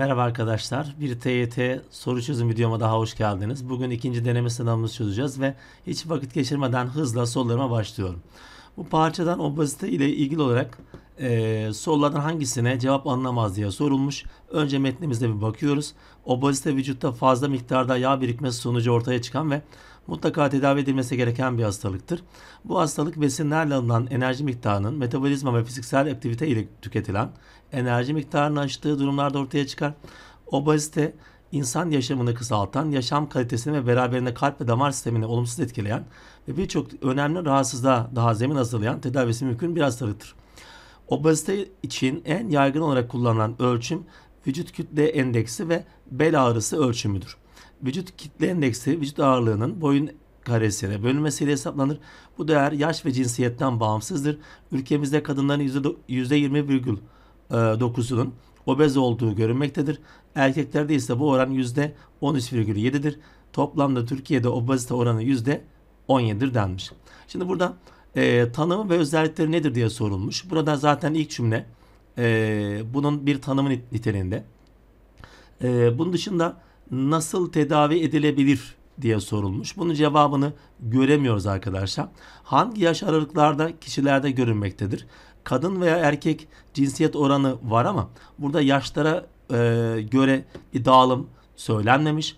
Merhaba arkadaşlar. Bir TYT soru çözüm videoma daha hoş geldiniz. Bugün ikinci deneme sınavımızı çözeceğiz ve hiç vakit geçirmeden hızla sorularıma başlıyorum. Bu parçadan obezite ile ilgili olarak e, sorulardan hangisine cevap anlamaz diye sorulmuş. Önce metnimizde bir bakıyoruz. Obezite vücutta fazla miktarda yağ birikmesi sonucu ortaya çıkan ve mutlaka tedavi edilmesi gereken bir hastalıktır. Bu hastalık besinlerle alınan enerji miktarının metabolizma ve fiziksel aktivite ile tüketilen enerji miktarını aştığı durumlarda ortaya çıkar. Obezite insan yaşamını kısaltan, yaşam kalitesini ve beraberinde kalp ve damar sistemini olumsuz etkileyen ve birçok önemli rahatsızlığa daha zemin hazırlayan tedavisi mümkün bir hastalıktır. Obezite için en yaygın olarak kullanılan ölçüm vücut kütle endeksi ve bel ağrısı ölçümüdür vücut kitle endeksi vücut ağırlığının boyun karesine bölünmesiyle hesaplanır. Bu değer yaş ve cinsiyetten bağımsızdır. Ülkemizde kadınların %20,9'unun e, obez olduğu görünmektedir. Erkeklerde ise bu oran %13,7'dir. Toplamda Türkiye'de obezite oranı %17'dir denmiş. Şimdi burada e, tanımı ve özellikleri nedir diye sorulmuş. Burada zaten ilk cümle e, bunun bir tanımın niteliğinde. E, bunun dışında nasıl tedavi edilebilir diye sorulmuş. Bunun cevabını göremiyoruz arkadaşlar. Hangi yaş aralıklarda kişilerde görünmektedir? Kadın veya erkek cinsiyet oranı var ama burada yaşlara e, göre bir dağılım söylenmemiş.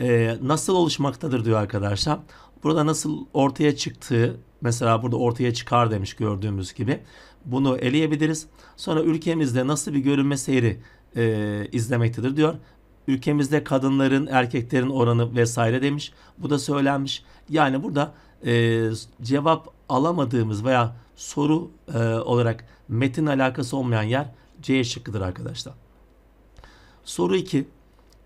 E, nasıl oluşmaktadır diyor arkadaşlar. Burada nasıl ortaya çıktığı mesela burada ortaya çıkar demiş gördüğümüz gibi. Bunu eleyebiliriz. Sonra ülkemizde nasıl bir görünme seyri e, izlemektedir diyor ülkemizde kadınların erkeklerin oranı vesaire demiş. Bu da söylenmiş. Yani burada e, cevap alamadığımız veya soru e, olarak metin alakası olmayan yer C şıkkıdır arkadaşlar. Soru 2.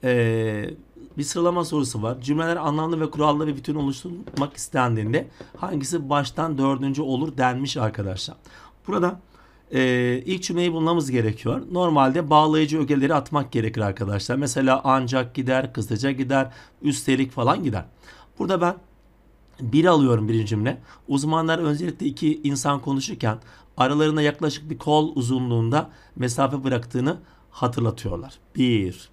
E, bir sıralama sorusu var. Cümleler anlamlı ve kurallı bir bütün oluşturmak istendiğinde hangisi baştan dördüncü olur denmiş arkadaşlar. Burada e, ilk cümleyi bulmamız gerekiyor. Normalde bağlayıcı ögeleri atmak gerekir arkadaşlar. Mesela ancak gider, kısaca gider, üstelik falan gider. Burada ben bir alıyorum birinci cümle. Uzmanlar öncelikle iki insan konuşurken aralarına yaklaşık bir kol uzunluğunda mesafe bıraktığını hatırlatıyorlar. Bir.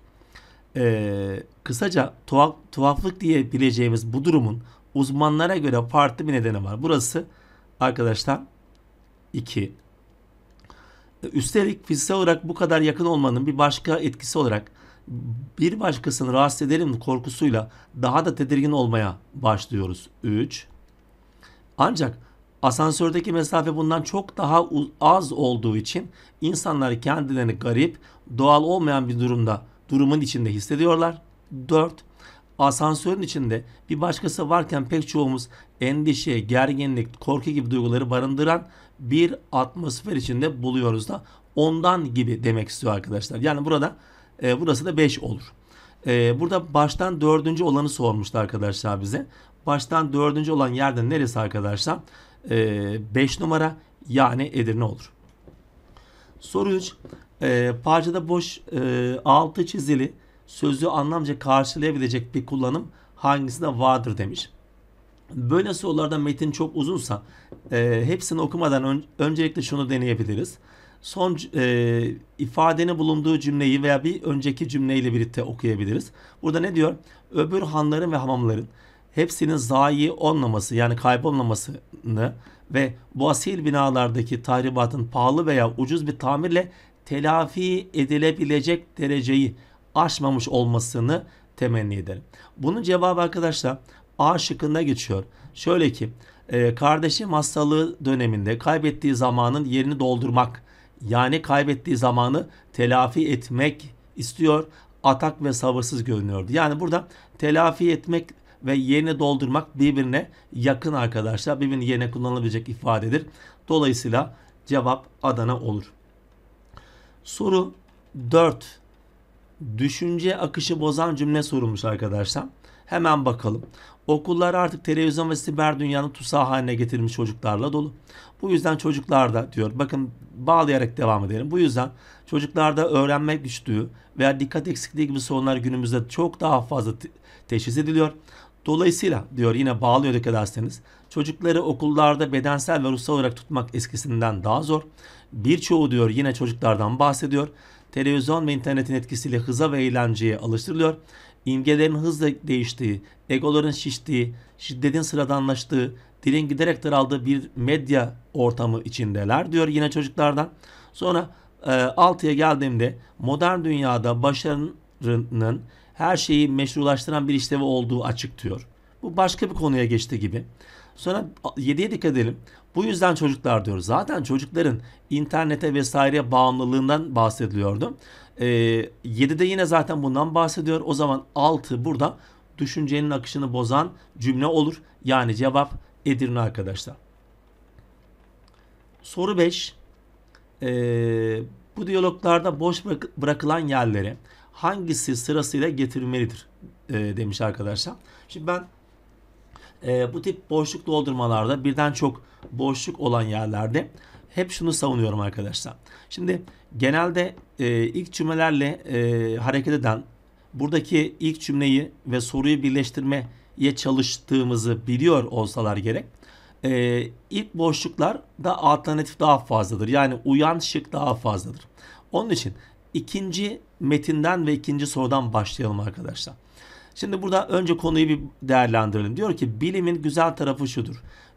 Ee, kısaca tuhaf, tuhaflık diyebileceğimiz bu durumun uzmanlara göre farklı bir nedeni var. Burası arkadaşlar iki. Üstelik fiziksel olarak bu kadar yakın olmanın bir başka etkisi olarak bir başkasını rahatsız ederim korkusuyla daha da tedirgin olmaya başlıyoruz. 3. Ancak asansördeki mesafe bundan çok daha az olduğu için insanlar kendilerini garip, doğal olmayan bir durumda, durumun içinde hissediyorlar. 4. Asansörün içinde bir başkası varken pek çoğumuz endişe, gerginlik, korku gibi duyguları barındıran bir atmosfer içinde buluyoruz da ondan gibi demek istiyor arkadaşlar. Yani burada e, burası da 5 olur. E, burada baştan dördüncü olanı sormuştu arkadaşlar bize. Baştan dördüncü olan yerde neresi arkadaşlar? 5 e, numara yani Edirne olur. Soru 3. E, parçada boş e, altı çizili sözü anlamca karşılayabilecek bir kullanım hangisinde vardır demiş. Böyle sorularda metin çok uzunsa e, hepsini okumadan ön, öncelikle şunu deneyebiliriz. Son e, ifadenin bulunduğu cümleyi veya bir önceki cümleyle birlikte okuyabiliriz. Burada ne diyor? Öbür hanların ve hamamların hepsinin zayi olmaması yani kaybolmamasını ve bu asil binalardaki tahribatın pahalı veya ucuz bir tamirle telafi edilebilecek dereceyi aşmamış olmasını temenni edelim Bunun cevabı arkadaşlar A şıkkında geçiyor. Şöyle ki e, kardeşim hastalığı döneminde kaybettiği zamanın yerini doldurmak yani kaybettiği zamanı telafi etmek istiyor. Atak ve sabırsız görünüyordu. Yani burada telafi etmek ve yerini doldurmak birbirine yakın arkadaşlar. Birbirinin yerine kullanılabilecek ifadedir. Dolayısıyla cevap Adana olur. Soru 4. Düşünce akışı bozan cümle sorulmuş arkadaşlar. Hemen bakalım. Okullar artık televizyon ve siber dünyanın tutsağı haline getirilmiş çocuklarla dolu. Bu yüzden çocuklarda diyor bakın bağlayarak devam edelim. Bu yüzden çocuklarda öğrenme güçlüğü veya dikkat eksikliği gibi sorunlar günümüzde çok daha fazla teşhis ediliyor. Dolayısıyla diyor yine bağlıyor dikkat ederseniz çocukları okullarda bedensel ve ruhsal olarak tutmak eskisinden daha zor. Birçoğu diyor yine çocuklardan bahsediyor. Televizyon ve internetin etkisiyle hıza ve eğlenceye alıştırılıyor imgelerin hızla değiştiği, egoların şiştiği, şiddetin sıradanlaştığı, dilin giderek daraldığı bir medya ortamı içindeler diyor yine çocuklardan. Sonra e, 6'ya geldiğimde modern dünyada başarının her şeyi meşrulaştıran bir işlevi olduğu açık diyor. Bu başka bir konuya geçti gibi. Sonra 7'ye dikkat edelim. Bu yüzden çocuklar diyor. Zaten çocukların internete vesaire bağımlılığından bahsediliyordu. E, ee, 7'de yine zaten bundan bahsediyor. O zaman 6 burada düşüncenin akışını bozan cümle olur. Yani cevap Edirne arkadaşlar. Soru 5. E, ee, bu diyaloglarda boş bırak bırakılan yerleri hangisi sırasıyla getirilmelidir e, demiş arkadaşlar. Şimdi ben e, bu tip boşluk doldurmalarda birden çok boşluk olan yerlerde hep şunu savunuyorum arkadaşlar. Şimdi genelde e, ilk cümlelerle e, hareket eden buradaki ilk cümleyi ve soruyu birleştirmeye çalıştığımızı biliyor olsalar gerek e, ilk boşluklar da alternatif daha fazladır. Yani uyan şık daha fazladır. Onun için ikinci metinden ve ikinci sorudan başlayalım arkadaşlar. Şimdi burada önce konuyu bir değerlendirelim. Diyor ki bilimin güzel tarafı şudur.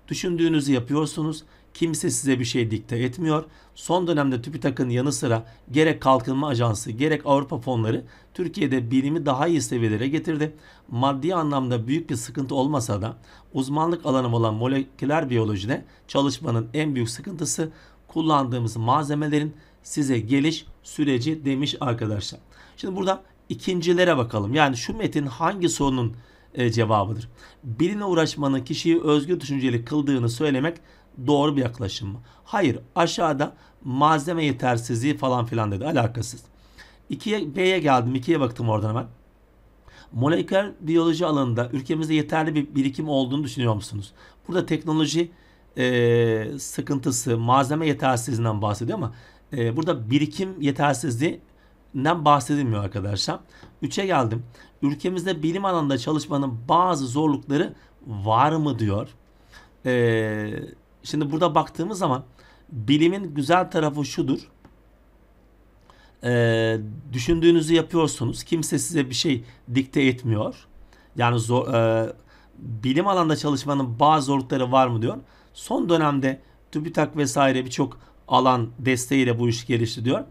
Düşündüğünüzü yapıyorsunuz Kimse size bir şey dikte etmiyor. Son dönemde TÜBİTAK'ın yanı sıra gerek Kalkınma Ajansı gerek Avrupa fonları Türkiye'de bilimi daha iyi seviyelere getirdi. Maddi anlamda büyük bir sıkıntı olmasa da uzmanlık alanım olan moleküler biyolojide çalışmanın en büyük sıkıntısı kullandığımız malzemelerin size geliş süreci demiş arkadaşlar. Şimdi burada ikincilere bakalım. Yani şu metin hangi sorunun e, cevabıdır? Biline uğraşmanın kişiyi özgür düşünceli kıldığını söylemek doğru bir yaklaşım mı? Hayır aşağıda malzeme yetersizliği falan filan dedi alakasız. 2'ye B'ye geldim 2'ye baktım oradan hemen. Moleküler biyoloji alanında ülkemizde yeterli bir birikim olduğunu düşünüyor musunuz? Burada teknoloji e, sıkıntısı, malzeme yetersizliğinden bahsediyor ama e, burada birikim yetersizliğinden bahsedilmiyor arkadaşlar. 3'e geldim. Ülkemizde bilim alanında çalışmanın bazı zorlukları var mı diyor. Eee Şimdi burada baktığımız zaman bilimin güzel tarafı şudur. Ee, düşündüğünüzü yapıyorsunuz. Kimse size bir şey dikte etmiyor. Yani zor, e, bilim alanda çalışmanın bazı zorlukları var mı diyor. Son dönemde TÜBİTAK vesaire birçok alan desteğiyle bu iş gelişti diyor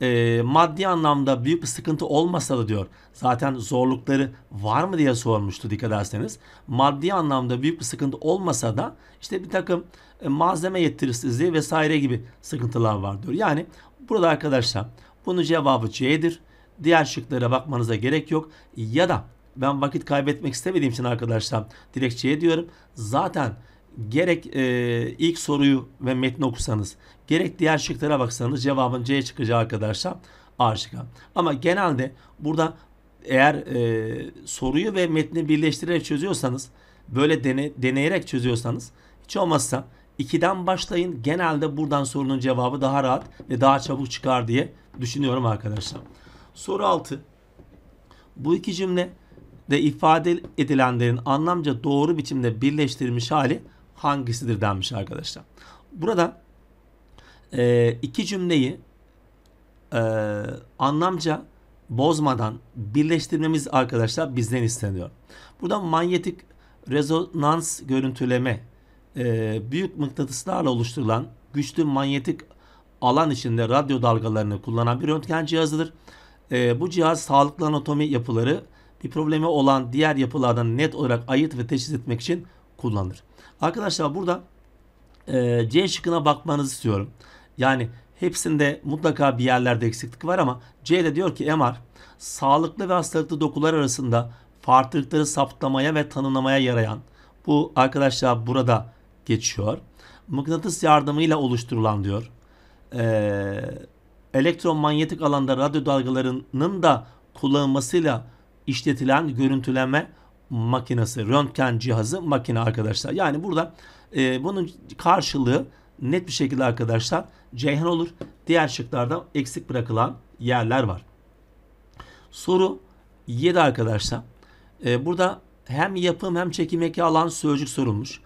e, maddi anlamda büyük bir sıkıntı olmasa da diyor. Zaten zorlukları var mı diye sormuştu dikkat ederseniz. Maddi anlamda büyük bir sıkıntı olmasa da işte bir takım e, malzeme yettirisizliği vesaire gibi sıkıntılar var diyor. Yani burada arkadaşlar bunun cevabı C'dir. Diğer şıklara bakmanıza gerek yok. Ya da ben vakit kaybetmek istemediğim için arkadaşlar direkt C diyorum. Zaten gerek e, ilk soruyu ve metni okusanız gerek diğer şıklara baksanız cevabın C'ye çıkacağı arkadaşlar A şıkkı. Ama genelde burada eğer e, soruyu ve metni birleştirerek çözüyorsanız böyle dene, deneyerek çözüyorsanız hiç olmazsa 2'den başlayın. Genelde buradan sorunun cevabı daha rahat ve daha çabuk çıkar diye düşünüyorum arkadaşlar. Soru 6. Bu iki cümle de ifade edilenlerin anlamca doğru biçimde birleştirilmiş hali hangisidir denmiş arkadaşlar. Burada e, iki cümleyi e, anlamca bozmadan birleştirmemiz arkadaşlar bizden isteniyor. Burada manyetik rezonans görüntüleme e, büyük mıknatıslarla oluşturulan güçlü manyetik alan içinde radyo dalgalarını kullanan bir röntgen cihazıdır. E, bu cihaz sağlıklı anatomi yapıları bir problemi olan diğer yapılardan net olarak ayırt ve teşhis etmek için kullanılır. Arkadaşlar burada e, C şıkkına bakmanızı istiyorum. Yani hepsinde mutlaka bir yerlerde eksiklik var ama C'de diyor ki MR sağlıklı ve hastalıklı dokular arasında farklılıkları saptamaya ve tanımlamaya yarayan bu arkadaşlar burada geçiyor. Mıknatıs yardımıyla oluşturulan diyor. Ee, elektromanyetik alanda radyo dalgalarının da kullanılmasıyla işletilen görüntüleme makinesi, röntgen cihazı makine arkadaşlar. Yani burada e, bunun karşılığı net bir şekilde arkadaşlar Ceyhan olur. Diğer şıklarda eksik bırakılan yerler var. Soru 7 arkadaşlar. E, burada hem yapım hem çekim eki alan sözcük sorulmuş.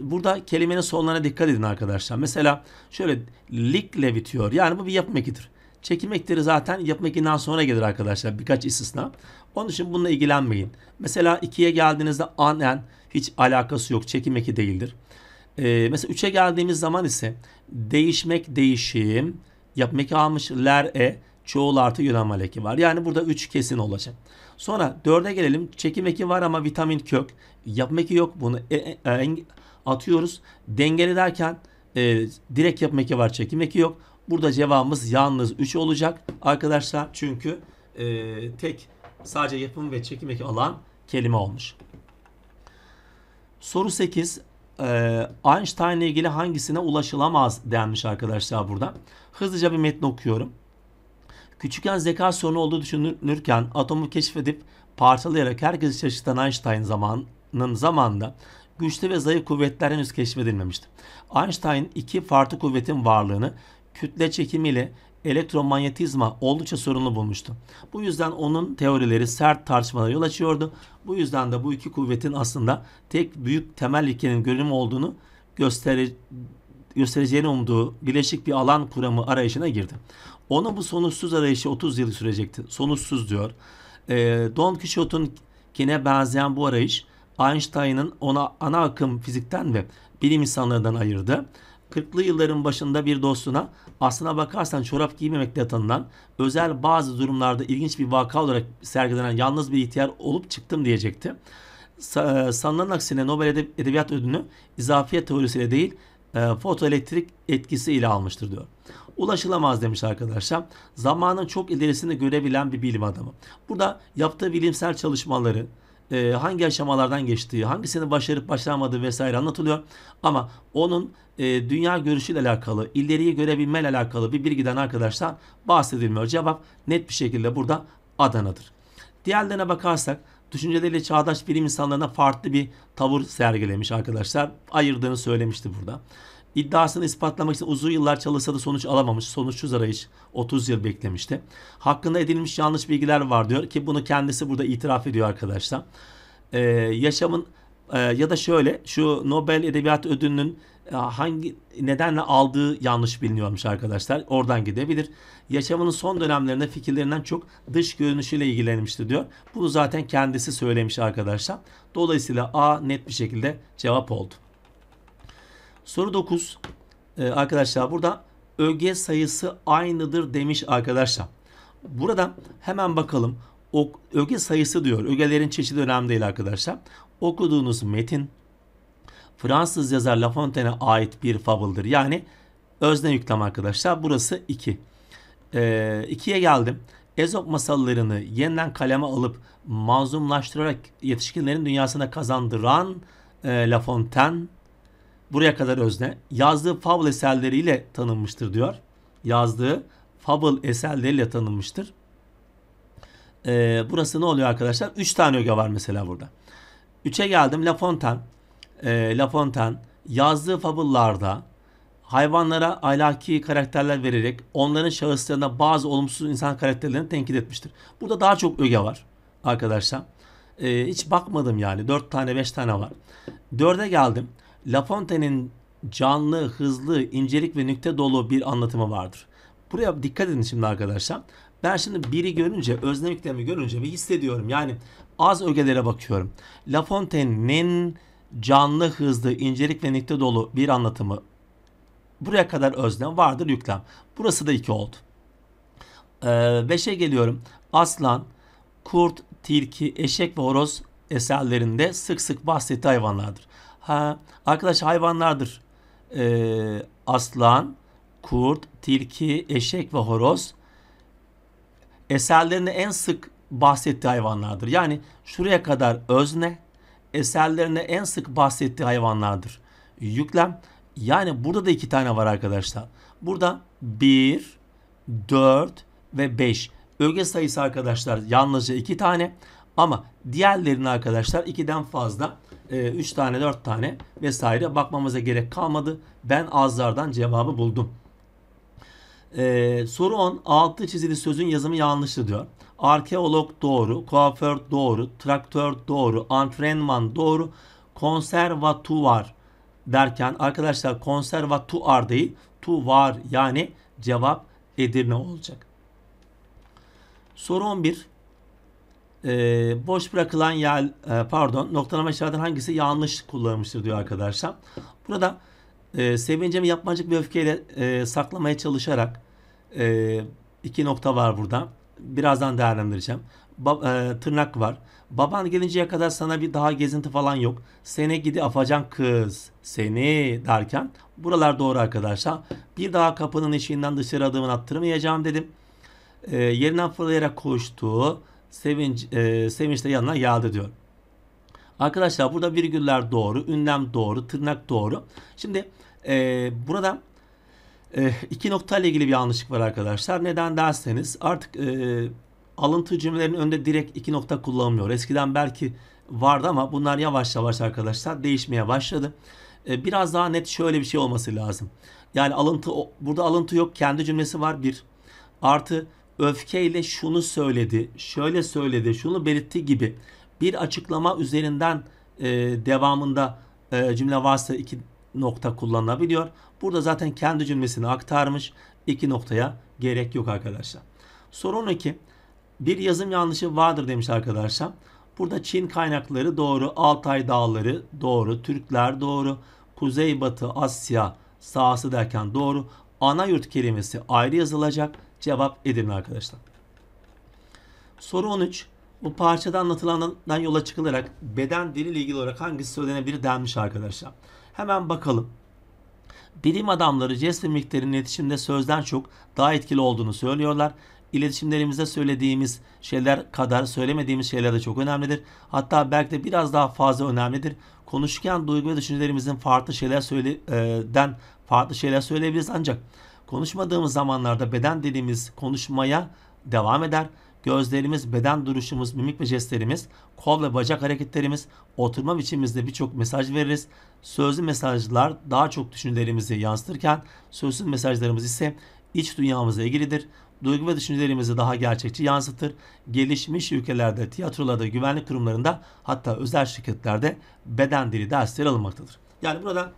Burada kelimenin sonlarına dikkat edin arkadaşlar. Mesela şöyle likle bitiyor. Yani bu bir yapım ekidir. Çekim ekleri zaten yapım ekinden sonra gelir arkadaşlar birkaç istisna. Onun için bununla ilgilenmeyin. Mesela 2'ye geldiğinizde anen hiç alakası yok. Çekim eki değildir. Ee, mesela 3'e geldiğimiz zaman ise değişmek değişim yapmak eki almış ler e çoğul artı yönelme eki var. Yani burada 3 kesin olacak. Sonra 4'e gelelim. Çekim eki var ama vitamin kök. yapmak yok. Bunu e, e, e, atıyoruz. Dengeli derken e, direkt yapım var. Çekim eki yok. Burada cevabımız yalnız 3 olacak arkadaşlar. Çünkü e, tek sadece yapım ve çekim eki alan kelime olmuş. Soru 8. E, Einstein ile ilgili hangisine ulaşılamaz denmiş arkadaşlar burada. Hızlıca bir metni okuyorum. Küçükken zeka sorunu olduğu düşünürken atomu keşfedip parçalayarak herkesi şaşırtan Einstein zamanının zamanında güçlü ve zayıf kuvvetler henüz keşfedilmemişti. Einstein iki farklı kuvvetin varlığını kütle çekimiyle elektromanyetizma oldukça sorunlu bulmuştu. Bu yüzden onun teorileri sert tartışmalara yol açıyordu. Bu yüzden de bu iki kuvvetin aslında tek büyük temel ilkenin görünüm olduğunu gösteri göstereceğini umduğu bileşik bir alan kuramı arayışına girdi. Ona bu sonuçsuz arayışı 30 yıl sürecekti. Sonuçsuz diyor. E, Don Quixote'un kine benzeyen bu arayış Einstein'ın ona ana akım fizikten ve bilim insanlarından ayırdı. 40'lı yılların başında bir dostuna aslına bakarsan çorap giymemekle tanınan özel bazı durumlarda ilginç bir vaka olarak sergilenen yalnız bir ihtiyar olup çıktım diyecekti. E, sanılan aksine Nobel Edebiyat Ödülünü izafiyet teorisiyle değil e, fotoelektrik ile almıştır diyor. Ulaşılamaz demiş arkadaşlar. Zamanın çok ilerisini görebilen bir bilim adamı. Burada yaptığı bilimsel çalışmaları, e, hangi aşamalardan geçtiği, hangisini başarıp başaramadığı vesaire anlatılıyor. Ama onun e, dünya görüşüyle alakalı, ileriyi görebilmeyle alakalı bir bilgiden arkadaşlar bahsedilmiyor. Cevap net bir şekilde burada Adana'dır. Diğerlerine bakarsak düşünceleriyle çağdaş bilim insanlarına farklı bir tavır sergilemiş arkadaşlar. Ayırdığını söylemişti burada. İddiasını ispatlamak için uzun yıllar çalışsa da sonuç alamamış. Sonuçsuz arayış 30 yıl beklemişti. Hakkında edilmiş yanlış bilgiler var diyor ki bunu kendisi burada itiraf ediyor arkadaşlar. Ee, yaşamın e, ya da şöyle şu Nobel Edebiyat Ödülü'nün e, hangi nedenle aldığı yanlış biliniyormuş arkadaşlar. Oradan gidebilir. Yaşamının son dönemlerinde fikirlerinden çok dış görünüşüyle ilgilenmişti diyor. Bunu zaten kendisi söylemiş arkadaşlar. Dolayısıyla A net bir şekilde cevap oldu. Soru 9. Ee, arkadaşlar burada öge sayısı aynıdır demiş arkadaşlar. Burada hemen bakalım. O, öge sayısı diyor. Ögelerin çeşidi önemli değil arkadaşlar. Okuduğunuz metin Fransız yazar La Fontaine'e ait bir fabıldır. Yani özne yüklem arkadaşlar. Burası 2. 2'ye ee, geldim. Ezop masallarını yeniden kaleme alıp mazlumlaştırarak yetişkinlerin dünyasına kazandıran e, La Fontaine buraya kadar özne yazdığı fable eserleriyle tanınmıştır diyor. Yazdığı fable eserleriyle tanınmıştır. Ee, burası ne oluyor arkadaşlar? Üç tane öge var mesela burada. Üçe geldim. La Fontaine. E, La Fontaine yazdığı fabıllarda hayvanlara ahlaki karakterler vererek onların şahıslarına bazı olumsuz insan karakterlerini tenkit etmiştir. Burada daha çok öge var arkadaşlar. E, hiç bakmadım yani. dört tane beş tane var. Dörde geldim. La Fontaine'in canlı, hızlı, incelik ve nükte dolu bir anlatımı vardır. Buraya dikkat edin şimdi arkadaşlar. Ben şimdi biri görünce, özne yüklemi görünce bir hissediyorum. Yani az ögelere bakıyorum. La Fontaine'in canlı, hızlı, incelik ve nükte dolu bir anlatımı. Buraya kadar özlem vardır yüklem. Burası da iki oldu. Ee, beşe geliyorum. Aslan, kurt, tilki, eşek ve horoz eserlerinde sık sık bahsettiği hayvanlardır. Ha, arkadaş hayvanlardır. Ee, aslan, kurt, tilki, eşek ve horoz eserlerinde en sık bahsettiği hayvanlardır. Yani şuraya kadar özne eserlerinde en sık bahsettiği hayvanlardır. Yüklem yani burada da iki tane var arkadaşlar. Burada 1, 4 ve 5. Öge sayısı arkadaşlar yalnızca iki tane. Ama diğerlerini arkadaşlar 2'den fazla 3 e, tane 4 tane vesaire bakmamıza gerek kalmadı. Ben azlardan cevabı buldum. Ee, soru 10. Altı çizili sözün yazımı yanlıştı diyor. Arkeolog doğru, kuaför doğru, traktör doğru, antrenman doğru, konservatuvar derken arkadaşlar konservatuar değil tuvar yani cevap Edirne olacak. Soru 11 e, boş bırakılan yer e, pardon noktalama işaretinden hangisi yanlış kullanmıştır diyor arkadaşlar. Burada e, sevincimi yapmacık bir öfkeyle e, saklamaya çalışarak e, iki nokta var burada. Birazdan değerlendireceğim. Ba, e, tırnak var. Baban gelinceye kadar sana bir daha gezinti falan yok. Seni gidi afacan kız seni derken buralar doğru arkadaşlar. Bir daha kapının eşiğinden dışarı adımını attırmayacağım dedim. E, yerinden fırlayarak koştu sevinç, e, sevinçle yanına yağdı diyor. Arkadaşlar burada virgüller doğru, ünlem doğru, tırnak doğru. Şimdi e, burada e, iki nokta ile ilgili bir yanlışlık var arkadaşlar. Neden derseniz artık e, alıntı cümlelerin önünde direkt iki nokta kullanılmıyor. Eskiden belki vardı ama bunlar yavaş yavaş arkadaşlar değişmeye başladı. E, biraz daha net şöyle bir şey olması lazım. Yani alıntı burada alıntı yok kendi cümlesi var bir. Artı öfkeyle şunu söyledi, şöyle söyledi, şunu belirtti gibi bir açıklama üzerinden e, devamında e, cümle vasıta iki nokta kullanılabiliyor. Burada zaten kendi cümlesini aktarmış. iki noktaya gerek yok arkadaşlar. Sorun ki Bir yazım yanlışı vardır demiş arkadaşlar. Burada Çin kaynakları doğru, Altay dağları doğru, Türkler doğru, Kuzeybatı Asya sahası derken doğru. Ana yurt kelimesi ayrı yazılacak Cevap Edirne arkadaşlar. Soru 13. Bu parçada anlatılandan yola çıkılarak beden dili ilgili olarak hangisi söylenebilir denmiş arkadaşlar. Hemen bakalım. Bilim adamları jest ve iletişimde sözden çok daha etkili olduğunu söylüyorlar. İletişimlerimizde söylediğimiz şeyler kadar söylemediğimiz şeyler de çok önemlidir. Hatta belki de biraz daha fazla önemlidir. Konuşurken duygu ve düşüncelerimizin farklı şeyler söyleden e, farklı şeyler söyleyebiliriz ancak Konuşmadığımız zamanlarda beden dilimiz konuşmaya devam eder. Gözlerimiz, beden duruşumuz, mimik ve jestlerimiz, kol ve bacak hareketlerimiz, oturma biçimimizde birçok mesaj veririz. Sözlü mesajlar daha çok düşüncelerimizi yansıtırken sözsüz mesajlarımız ise iç dünyamızla ilgilidir. Duygu ve düşüncelerimizi daha gerçekçi yansıtır. Gelişmiş ülkelerde, tiyatrolarda, güvenlik kurumlarında hatta özel şirketlerde beden dili dersleri alınmaktadır. Yani burada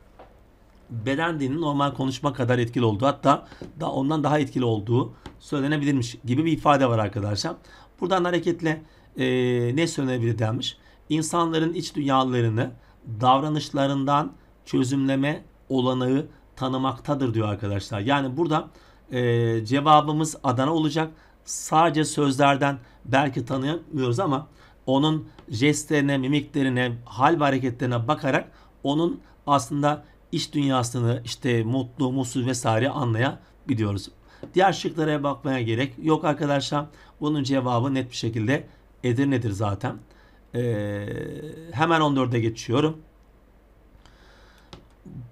beden dilinin normal konuşma kadar etkili olduğu hatta da ondan daha etkili olduğu söylenebilirmiş gibi bir ifade var arkadaşlar. Buradan hareketle e, ne söylenebilir denmiş? İnsanların iç dünyalarını davranışlarından çözümleme olanağı tanımaktadır diyor arkadaşlar. Yani burada e, cevabımız Adana olacak. Sadece sözlerden belki tanıyamıyoruz ama onun jestlerine, mimiklerine, hal ve hareketlerine bakarak onun aslında iş dünyasını işte mutlu, mutsuz vesaire anlayabiliyoruz. Diğer şıklara bakmaya gerek yok arkadaşlar. Bunun cevabı net bir şekilde Edirne'dir zaten. Ee, hemen 14'e geçiyorum.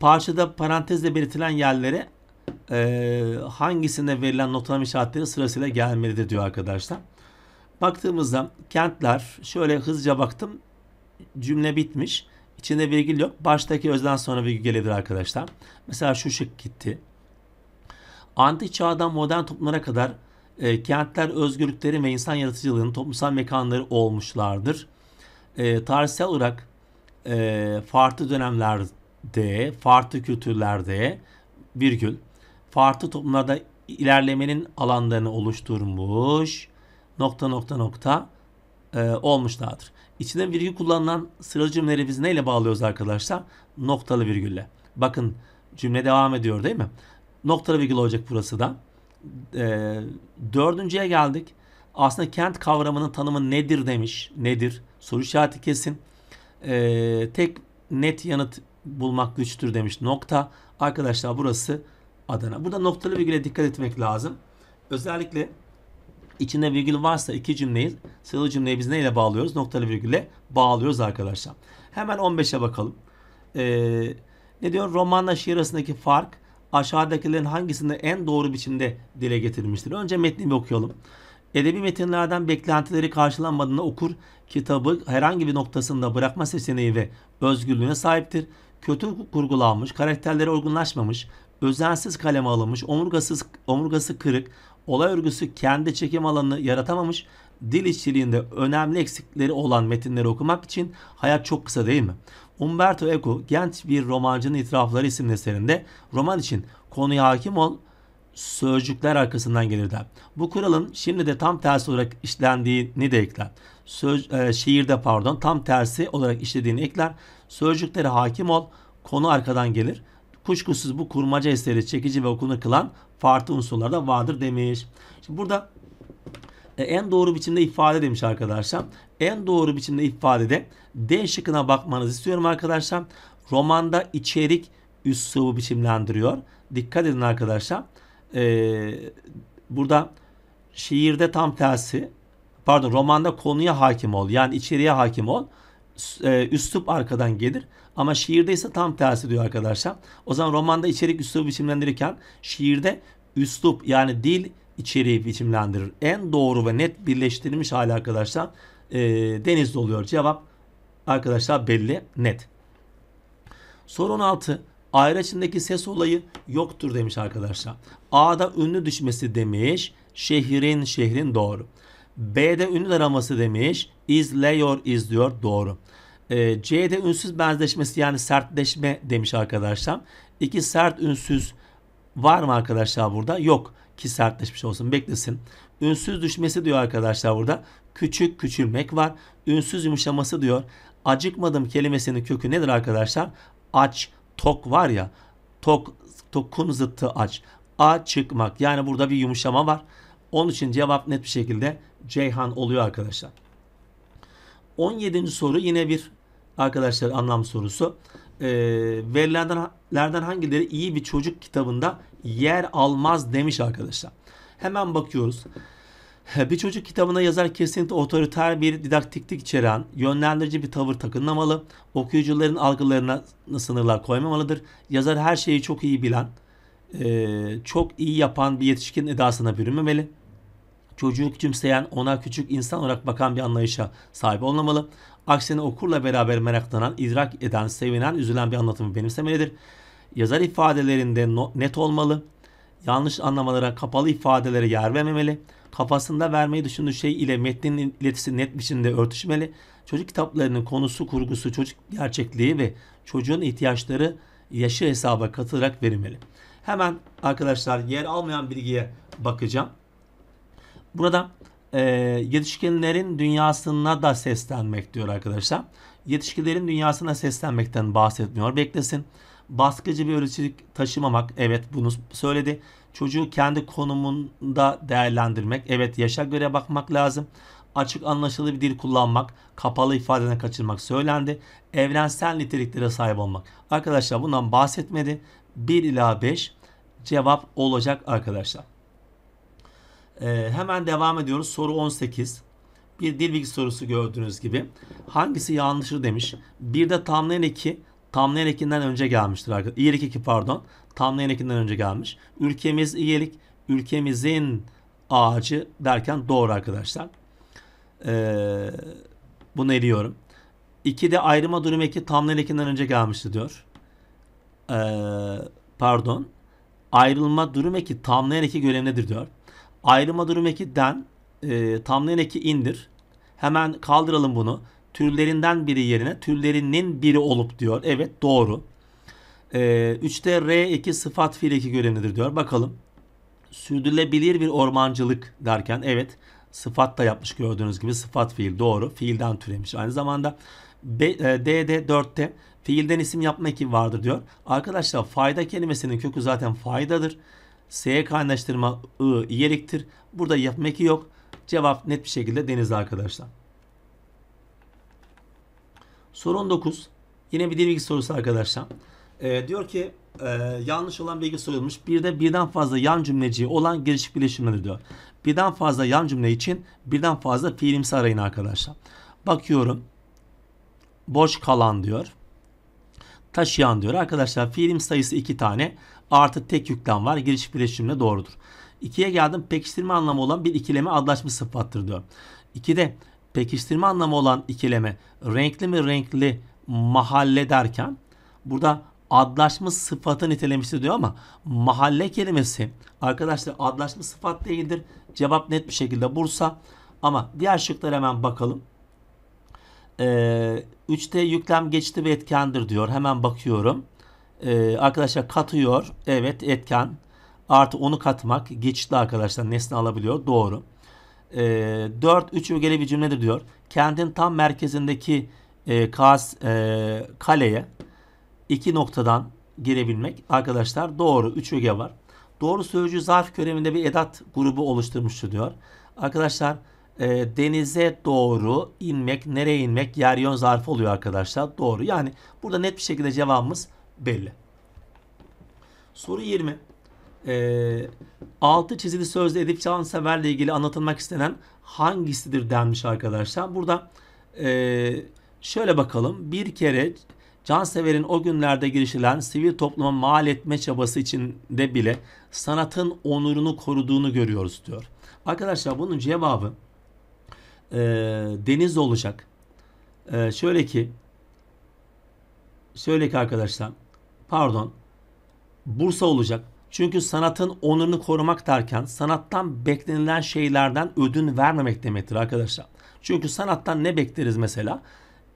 Parçada parantezle belirtilen yerlere e, hangisinde verilen notlama işaretleri sırasıyla gelmelidir diyor arkadaşlar. Baktığımızda kentler şöyle hızlıca baktım cümle bitmiş. İçinde virgül yok. Baştaki özden sonra virgül gelebilir arkadaşlar. Mesela şu şık gitti. Antik çağdan modern toplumlara kadar e, kentler özgürlüklerin ve insan yaratıcılığının toplumsal mekanları olmuşlardır. E, tarihsel olarak e, farklı dönemlerde, farklı kültürlerde virgül, farklı toplumlarda ilerlemenin alanlarını oluşturmuş nokta nokta nokta e, olmuşlardır. İçinde virgül kullanılan sıralı cümleleri biz neyle bağlıyoruz arkadaşlar? Noktalı virgülle. Bakın cümle devam ediyor değil mi? Noktalı virgül olacak burası da. E, dördüncüye geldik. Aslında kent kavramının tanımı nedir demiş. Nedir? Soru işareti kesin. E, tek net yanıt bulmak güçtür demiş. Nokta. Arkadaşlar burası Adana. Burada noktalı virgüle dikkat etmek lazım. Özellikle İçinde virgül varsa iki cümleyi sıralı cümleyi biz neyle bağlıyoruz? Noktalı virgülle bağlıyoruz arkadaşlar. Hemen 15'e bakalım. Ee, ne diyor? Romanla şiir arasındaki fark aşağıdakilerin hangisinde en doğru biçimde dile getirilmiştir? Önce metni bir okuyalım. Edebi metinlerden beklentileri karşılanmadığında okur kitabı herhangi bir noktasında bırakma seçeneği ve özgürlüğüne sahiptir. Kötü kurgulanmış, karakterleri olgunlaşmamış, özensiz kaleme alınmış, omurgasız, omurgası kırık, olay örgüsü kendi çekim alanını yaratamamış, dil işçiliğinde önemli eksikleri olan metinleri okumak için hayat çok kısa değil mi? Umberto Eco genç bir romancının itirafları isimli eserinde roman için konuya hakim ol, sözcükler arkasından gelirler. Bu kuralın şimdi de tam tersi olarak işlendiğini de ekler. Söz, e, şiirde pardon tam tersi olarak işlediğini ekler. Sözcüklere hakim ol, konu arkadan gelir. Kuşkusuz bu kurmaca eseri çekici ve okunur kılan farklı unsurlar da vardır demiş. Şimdi burada e, en doğru biçimde ifade demiş arkadaşlar. En doğru biçimde ifadede D şıkkına bakmanızı istiyorum arkadaşlar. Romanda içerik üslubu biçimlendiriyor. Dikkat edin arkadaşlar. Ee, burada şiirde tam tersi. Pardon romanda konuya hakim ol. Yani içeriye hakim ol. Ee, üslup arkadan gelir. Ama şiirde ise tam tersi diyor arkadaşlar. O zaman romanda içerik üslubu biçimlendirirken şiirde üslup yani dil içeriği biçimlendirir. En doğru ve net birleştirilmiş hali arkadaşlar e, denizde oluyor. Cevap arkadaşlar belli net. Soru 16. Ayraçındaki ses olayı yoktur demiş arkadaşlar. A'da ünlü düşmesi demiş. Şehrin şehrin doğru. B'de ünlü araması demiş. İzliyor izliyor doğru. E, C'de ünsüz benzeşmesi yani sertleşme demiş arkadaşlar. İki sert ünsüz var mı arkadaşlar burada? Yok ki sertleşmiş olsun beklesin. Ünsüz düşmesi diyor arkadaşlar burada. Küçük küçülmek var. Ünsüz yumuşaması diyor. Acıkmadım kelimesinin kökü nedir arkadaşlar? Aç, tok var ya. Tok, tokun zıttı aç. Açıkmak Yani burada bir yumuşama var. Onun için cevap net bir şekilde Ceyhan oluyor arkadaşlar. 17. soru yine bir arkadaşlar anlam sorusu. E, ee, verilenlerden hangileri iyi bir çocuk kitabında yer almaz demiş arkadaşlar. Hemen bakıyoruz. Bir çocuk kitabına yazar kesinlikle otoriter bir didaktiklik içeren yönlendirici bir tavır takınmamalı. Okuyucuların algılarına sınırlar koymamalıdır. Yazar her şeyi çok iyi bilen, e, çok iyi yapan bir yetişkin edasına bürünmemeli çocuğu küçümseyen, ona küçük insan olarak bakan bir anlayışa sahip olmamalı. Aksine okurla beraber meraklanan, idrak eden, sevinen, üzülen bir anlatımı benimsemelidir. Yazar ifadelerinde net olmalı. Yanlış anlamalara, kapalı ifadelere yer vermemeli. Kafasında vermeyi düşündüğü şey ile metnin iletişimi net biçimde örtüşmeli. Çocuk kitaplarının konusu, kurgusu, çocuk gerçekliği ve çocuğun ihtiyaçları yaşı hesaba katılarak verilmeli. Hemen arkadaşlar yer almayan bilgiye bakacağım. Burada e, yetişkinlerin dünyasına da seslenmek diyor arkadaşlar. Yetişkinlerin dünyasına seslenmekten bahsetmiyor. Beklesin. Baskıcı bir ölçülük taşımamak. Evet bunu söyledi. Çocuğu kendi konumunda değerlendirmek. Evet yaşa göre bakmak lazım. Açık anlaşılır bir dil kullanmak, kapalı ifadeden kaçırmak söylendi. Evrensel niteliklere sahip olmak. Arkadaşlar bundan bahsetmedi. 1 ila 5 cevap olacak arkadaşlar. E, hemen devam ediyoruz. Soru 18. Bir dil bilgi sorusu gördüğünüz gibi. Hangisi yanlışır demiş. Bir de thumbnail eki thumbnail ekinden önce gelmiştir arkadaşlar. İyelik eki pardon. Thumbnail ekinden önce gelmiş. Ülkemiz iyelik. Ülkemizin ağacı derken doğru arkadaşlar. Ee, bunu eliyorum. 2'de ayrıma durum eki thumbnail ekinden önce gelmişti diyor. Ee, pardon. Ayrılma durum eki thumbnail eki görevnedir diyor. Ayrıma durum ekiden e, thumbnail eki indir. Hemen kaldıralım bunu. Türlerinden biri yerine türlerinin biri olup diyor. Evet doğru. E, 3'te R eki sıfat fiil eki görevlidir diyor. Bakalım. Sürdürülebilir bir ormancılık derken evet sıfat da yapmış gördüğünüz gibi sıfat fiil doğru. Fiilden türemiş. Aynı zamanda B, e, D'de 4'te fiilden isim yapma eki vardır diyor. Arkadaşlar fayda kelimesinin kökü zaten faydadır. S'ye kaynaştırma I iyeliktir. Burada yapma eki yok. Cevap net bir şekilde denizli arkadaşlar. Soru 19. Yine bir dil bilgi sorusu arkadaşlar. Ee, diyor ki e, yanlış olan bilgi sorulmuş. Bir de birden fazla yan cümleci olan girişik birleşimleri diyor. Birden fazla yan cümle için birden fazla fiilimsi arayın arkadaşlar. Bakıyorum. Boş kalan diyor. Taşıyan diyor. Arkadaşlar fiilim sayısı iki tane artı tek yüklem var. Giriş birleşimle doğrudur. 2'ye geldim. Pekiştirme anlamı olan bir ikileme adlaşmış sıfattır diyor. 2'de pekiştirme anlamı olan ikileme renkli mi renkli mahalle derken burada adlaşmış sıfatı nitelemiştir diyor ama mahalle kelimesi arkadaşlar adlaşmış sıfat değildir. Cevap net bir şekilde Bursa. Ama diğer şıklara hemen bakalım. Ee, yüklem geçti ve etkendir diyor. Hemen bakıyorum. Ee, arkadaşlar katıyor. Evet etken. Artı onu katmak geçitli arkadaşlar nesne alabiliyor. Doğru. Ee, 4 3 ögeli bir cümledir diyor. Kentin tam merkezindeki e, kas, e, kaleye iki noktadan girebilmek. Arkadaşlar doğru. 3 öge var. Doğru sözcüğü zarf görevinde bir edat grubu oluşturmuştur diyor. Arkadaşlar e, denize doğru inmek, nereye inmek yer yön zarfı oluyor arkadaşlar. Doğru. Yani burada net bir şekilde cevabımız belli. Soru 20. E, ee, altı çizili sözde Edip Cansever'le ilgili anlatılmak istenen hangisidir denmiş arkadaşlar. Burada e, şöyle bakalım. Bir kere Cansever'in o günlerde girişilen sivil topluma mal etme çabası içinde bile sanatın onurunu koruduğunu görüyoruz diyor. Arkadaşlar bunun cevabı e, deniz olacak. E, şöyle ki şöyle ki arkadaşlar pardon Bursa olacak. Çünkü sanatın onurunu korumak derken sanattan beklenilen şeylerden ödün vermemek demektir arkadaşlar. Çünkü sanattan ne bekleriz mesela?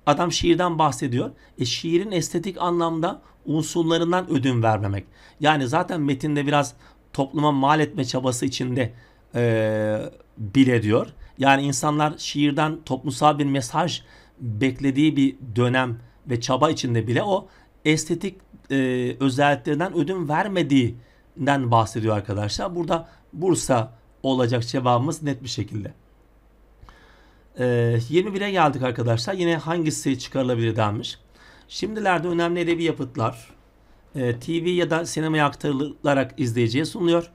Adam şiirden bahsediyor. E şiirin estetik anlamda unsurlarından ödün vermemek. Yani zaten metinde biraz topluma mal etme çabası içinde e, bile diyor. Yani insanlar şiirden toplumsal bir mesaj beklediği bir dönem ve çaba içinde bile o estetik e, özelliklerinden ödün vermediğinden bahsediyor arkadaşlar. Burada Bursa olacak cevabımız net bir şekilde. E, 21'e geldik arkadaşlar. Yine hangisi çıkarılabilir denmiş. Şimdilerde önemli edebi yapıtlar e, TV ya da sinemaya aktarılarak izleyiciye sunuluyor.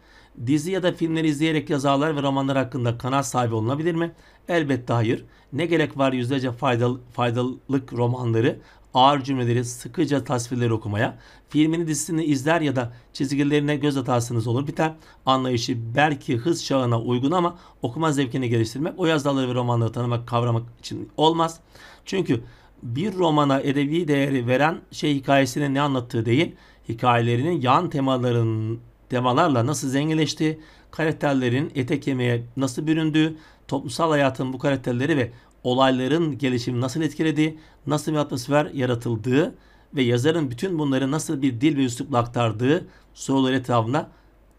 Dizi ya da filmleri izleyerek yazarlar ve romanlar hakkında kanal sahibi olunabilir mi? Elbette hayır. Ne gerek var yüzlerce faydalı, faydalılık romanları ağır cümleleri sıkıca tasvirleri okumaya, filmini dizisini izler ya da çizgilerine göz hatasınız olur biter. Anlayışı belki hız çağına uygun ama okuma zevkini geliştirmek o yazarları ve romanları tanımak, kavramak için olmaz. Çünkü bir romana edebi değeri veren şey hikayesinin ne anlattığı değil, hikayelerinin yan temaların temalarla nasıl zenginleştiği, karakterlerin ete kemiğe nasıl büründüğü, toplumsal hayatın bu karakterleri ve olayların gelişimi nasıl etkilediği, nasıl bir atmosfer yaratıldığı ve yazarın bütün bunları nasıl bir dil ve üslupla aktardığı soruları etrafına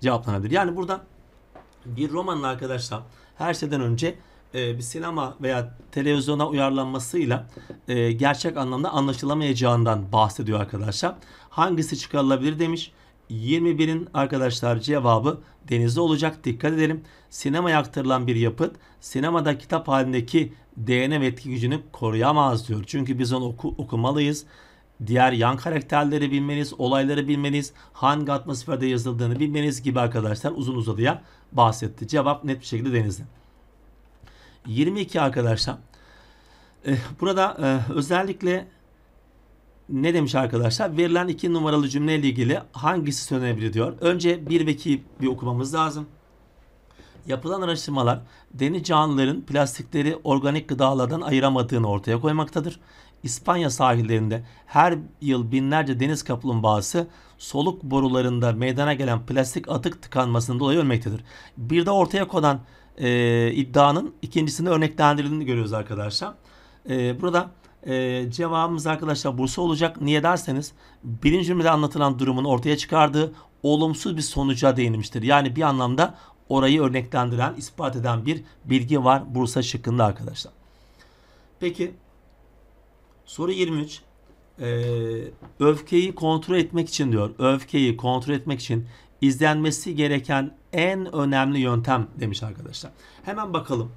cevaplanabilir. Yani burada bir romanın arkadaşlar her şeyden önce e, bir sinema veya televizyona uyarlanmasıyla e, gerçek anlamda anlaşılamayacağından bahsediyor arkadaşlar. Hangisi çıkarılabilir demiş. 21'in arkadaşlar cevabı denizde olacak. Dikkat edelim. Sinemaya aktarılan bir yapıt sinemada kitap halindeki DNA ve etki gücünü koruyamaz diyor. Çünkü biz onu oku, okumalıyız. Diğer yan karakterleri bilmeniz, olayları bilmeniz, hangi atmosferde yazıldığını bilmeniz gibi arkadaşlar uzun uzadıya bahsetti. Cevap net bir şekilde Denizli. 22 arkadaşlar. Eh, burada eh, özellikle ne demiş arkadaşlar? Verilen iki numaralı cümleyle ilgili hangisi söylenebilir diyor. Önce 1 ve 2'yi bir okumamız lazım. Yapılan araştırmalar deniz canlıların plastikleri organik gıdalardan ayıramadığını ortaya koymaktadır. İspanya sahillerinde her yıl binlerce deniz kaplumbağası soluk borularında meydana gelen plastik atık tıkanmasının dolayı ölmektedir. Bir de ortaya konan e, iddianın ikincisinde örneklendirildiğini görüyoruz arkadaşlar. E, burada e, cevabımız arkadaşlar Bursa olacak. Niye derseniz birinci cümlede anlatılan durumun ortaya çıkardığı olumsuz bir sonuca değinmiştir. Yani bir anlamda orayı örneklendiren, ispat eden bir bilgi var Bursa şıkkında arkadaşlar. Peki soru 23 e, ee, öfkeyi kontrol etmek için diyor. Öfkeyi kontrol etmek için izlenmesi gereken en önemli yöntem demiş arkadaşlar. Hemen bakalım.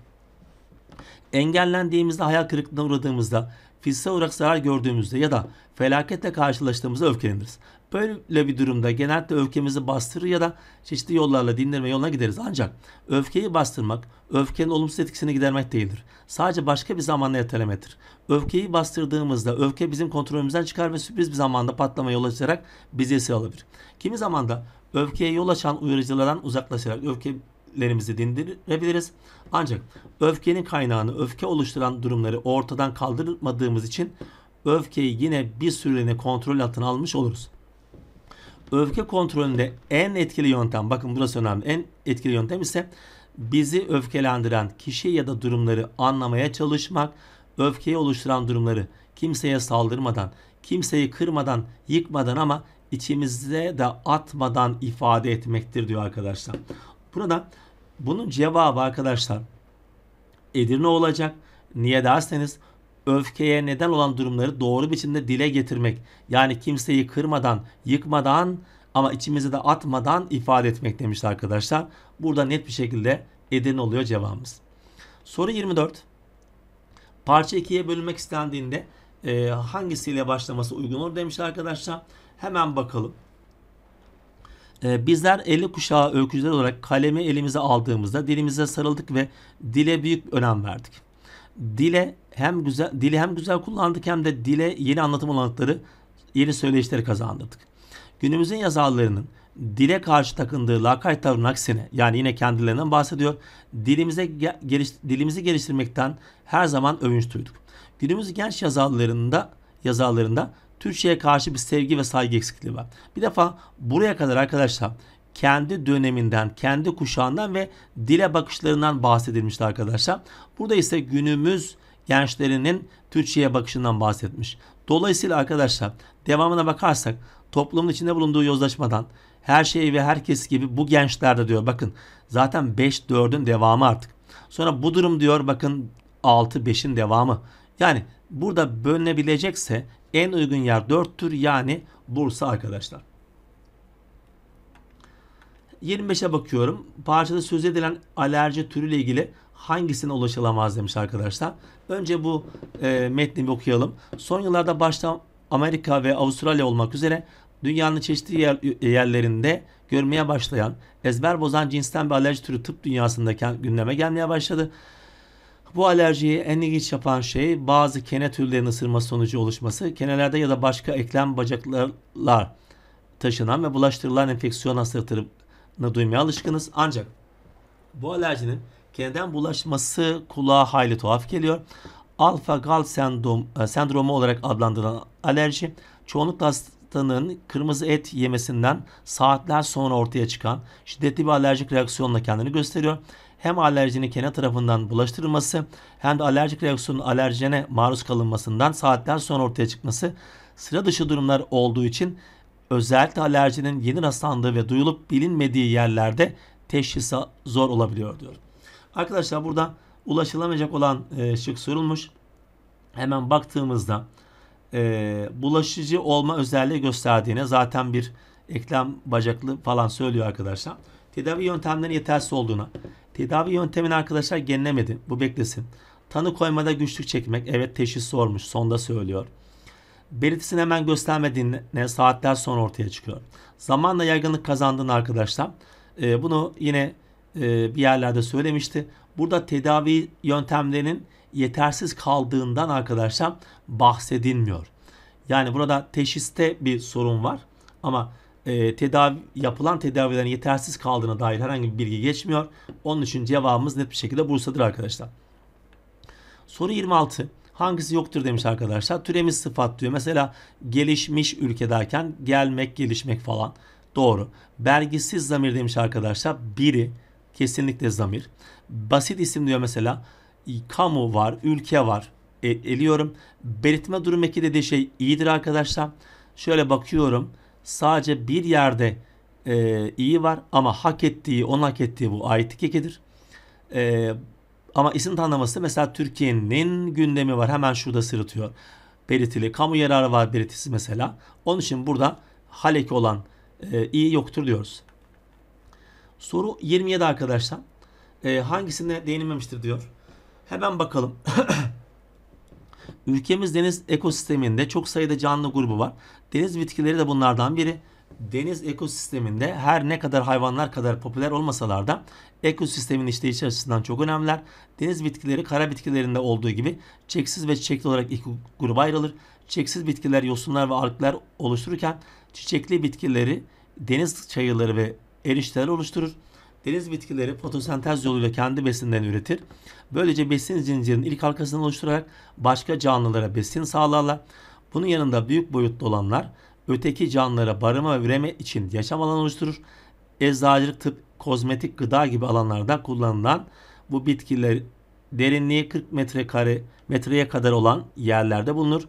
Engellendiğimizde, hayal kırıklığına uğradığımızda, fiziksel olarak zarar gördüğümüzde ya da felaketle karşılaştığımızda öfkeleniriz. Böyle bir durumda genelde öfkemizi bastırır ya da çeşitli yollarla dinlenme yoluna gideriz. Ancak öfkeyi bastırmak, öfkenin olumsuz etkisini gidermek değildir. Sadece başka bir zamanla ertelemedir. Öfkeyi bastırdığımızda öfke bizim kontrolümüzden çıkar ve sürpriz bir zamanda patlama yol açarak bizi esir alabilir. Kimi zaman da öfkeye yol açan uyarıcılardan uzaklaşarak öfkelerimizi dindirebiliriz. Ancak öfkenin kaynağını, öfke oluşturan durumları ortadan kaldırmadığımız için öfkeyi yine bir süreliğine kontrol altına almış oluruz. Öfke kontrolünde en etkili yöntem, bakın burası önemli. En etkili yöntem ise bizi öfkelendiren kişi ya da durumları anlamaya çalışmak, öfkeyi oluşturan durumları kimseye saldırmadan, kimseyi kırmadan, yıkmadan ama içimizde de atmadan ifade etmektir diyor arkadaşlar. Burada bunun cevabı arkadaşlar Edirne olacak. Niye derseniz öfkeye neden olan durumları doğru biçimde dile getirmek. Yani kimseyi kırmadan, yıkmadan ama içimize de atmadan ifade etmek demişti arkadaşlar. Burada net bir şekilde Edirne oluyor cevabımız. Soru 24. Parça 2'ye bölünmek istendiğinde e, hangisiyle başlaması uygun olur demiş arkadaşlar. Hemen bakalım. E, bizler 50 kuşağı öykücüler olarak kalemi elimize aldığımızda dilimize sarıldık ve dile büyük önem verdik dile hem güzel dili hem güzel kullandık hem de dile yeni anlatım olanakları, yeni söyleyişleri kazandırdık. Günümüzün yazarlarının dile karşı takındığı lakayt tavrın aksine yani yine kendilerinden bahsediyor. Dilimize geliş, dilimizi geliştirmekten her zaman övünç duyduk. Günümüz genç yazarlarında yazarlarında Türkçe'ye karşı bir sevgi ve saygı eksikliği var. Bir defa buraya kadar arkadaşlar kendi döneminden, kendi kuşağından ve dile bakışlarından bahsedilmişti arkadaşlar. Burada ise günümüz gençlerinin Türkçe'ye bakışından bahsetmiş. Dolayısıyla arkadaşlar devamına bakarsak toplumun içinde bulunduğu yozlaşmadan her şeyi ve herkes gibi bu gençlerde diyor bakın zaten 5-4'ün devamı artık. Sonra bu durum diyor bakın 6-5'in devamı. Yani burada bölünebilecekse en uygun yer 4'tür yani Bursa arkadaşlar. 25'e bakıyorum. Parçada söz edilen alerji türüyle ilgili hangisine ulaşılamaz demiş arkadaşlar. Önce bu e, metni bir okuyalım. Son yıllarda başta Amerika ve Avustralya olmak üzere dünyanın çeşitli yer, yerlerinde görmeye başlayan ezber bozan cinsten bir alerji türü tıp dünyasında gündeme gelmeye başladı. Bu alerjiyi en ilginç yapan şey bazı kene türlerinin ısırması sonucu oluşması. Kenelerde ya da başka eklem bacaklarla taşınan ve bulaştırılan enfeksiyon hastalıkları duymaya alışkınız. Ancak bu alerjinin kendinden bulaşması kulağa hayli tuhaf geliyor. Alfa gal sendrom, e, sendromu olarak adlandırılan alerji çoğunlukla hastanın kırmızı et yemesinden saatler sonra ortaya çıkan şiddetli bir alerjik reaksiyonla kendini gösteriyor. Hem alerjinin kene tarafından bulaştırılması hem de alerjik reaksiyonun alerjene maruz kalınmasından saatler sonra ortaya çıkması sıra dışı durumlar olduğu için özellikle alerjinin yeni rastlandığı ve duyulup bilinmediği yerlerde teşhisi zor olabiliyor diyor. Arkadaşlar burada ulaşılamayacak olan e, şık sorulmuş. Hemen baktığımızda e, bulaşıcı olma özelliği gösterdiğine zaten bir eklem bacaklı falan söylüyor arkadaşlar. Tedavi yöntemlerinin yetersiz olduğuna. Tedavi yöntemini arkadaşlar gerilemedi. Bu beklesin. Tanı koymada güçlük çekmek. Evet teşhis sormuş. Sonda söylüyor belirtisini hemen göstermediğine saatler sonra ortaya çıkıyor. Zamanla yaygınlık kazandığını arkadaşlar e, bunu yine e, bir yerlerde söylemişti. Burada tedavi yöntemlerinin yetersiz kaldığından arkadaşlar bahsedilmiyor. Yani burada teşhiste bir sorun var ama e, tedavi yapılan tedavilerin yetersiz kaldığına dair herhangi bir bilgi geçmiyor. Onun için cevabımız net bir şekilde Bursa'dır arkadaşlar. Soru 26. Hangisi yoktur demiş arkadaşlar. Türemiş sıfat diyor. Mesela gelişmiş ülke derken gelmek, gelişmek falan. Doğru. Belgisiz zamir demiş arkadaşlar. Biri kesinlikle zamir. Basit isim diyor mesela. Kamu var, ülke var. E, eliyorum. Belirtme durum eki dediği şey iyidir arkadaşlar. Şöyle bakıyorum. Sadece bir yerde e, iyi var ama hak ettiği, onun hak ettiği bu aitlik ekidir. E, ama isim tanımlaması mesela Türkiye'nin gündemi var. Hemen şurada sırıtıyor. Belirtili. Kamu yararı var belirtisi mesela. Onun için burada Halek olan e, i yoktur diyoruz. Soru 27 arkadaşlar. E, hangisine değinilmemiştir diyor. Hemen bakalım. Ülkemiz deniz ekosisteminde çok sayıda canlı grubu var. Deniz bitkileri de bunlardan biri deniz ekosisteminde her ne kadar hayvanlar kadar popüler olmasalar da ekosistemin işleyişi açısından çok önemliler. Deniz bitkileri kara bitkilerinde olduğu gibi çeksiz ve çiçekli olarak iki gruba ayrılır. Çeksiz bitkiler yosunlar ve arklar oluştururken çiçekli bitkileri deniz çayırları ve erişteler oluşturur. Deniz bitkileri fotosentez yoluyla kendi besinlerini üretir. Böylece besin zincirinin ilk halkasını oluşturarak başka canlılara besin sağlarlar. Bunun yanında büyük boyutlu olanlar öteki canlılara barınma ve üreme için yaşam alanı oluşturur. Eczacılık, tıp, kozmetik, gıda gibi alanlarda kullanılan bu bitkiler derinliği 40 metrekare metreye kadar olan yerlerde bulunur.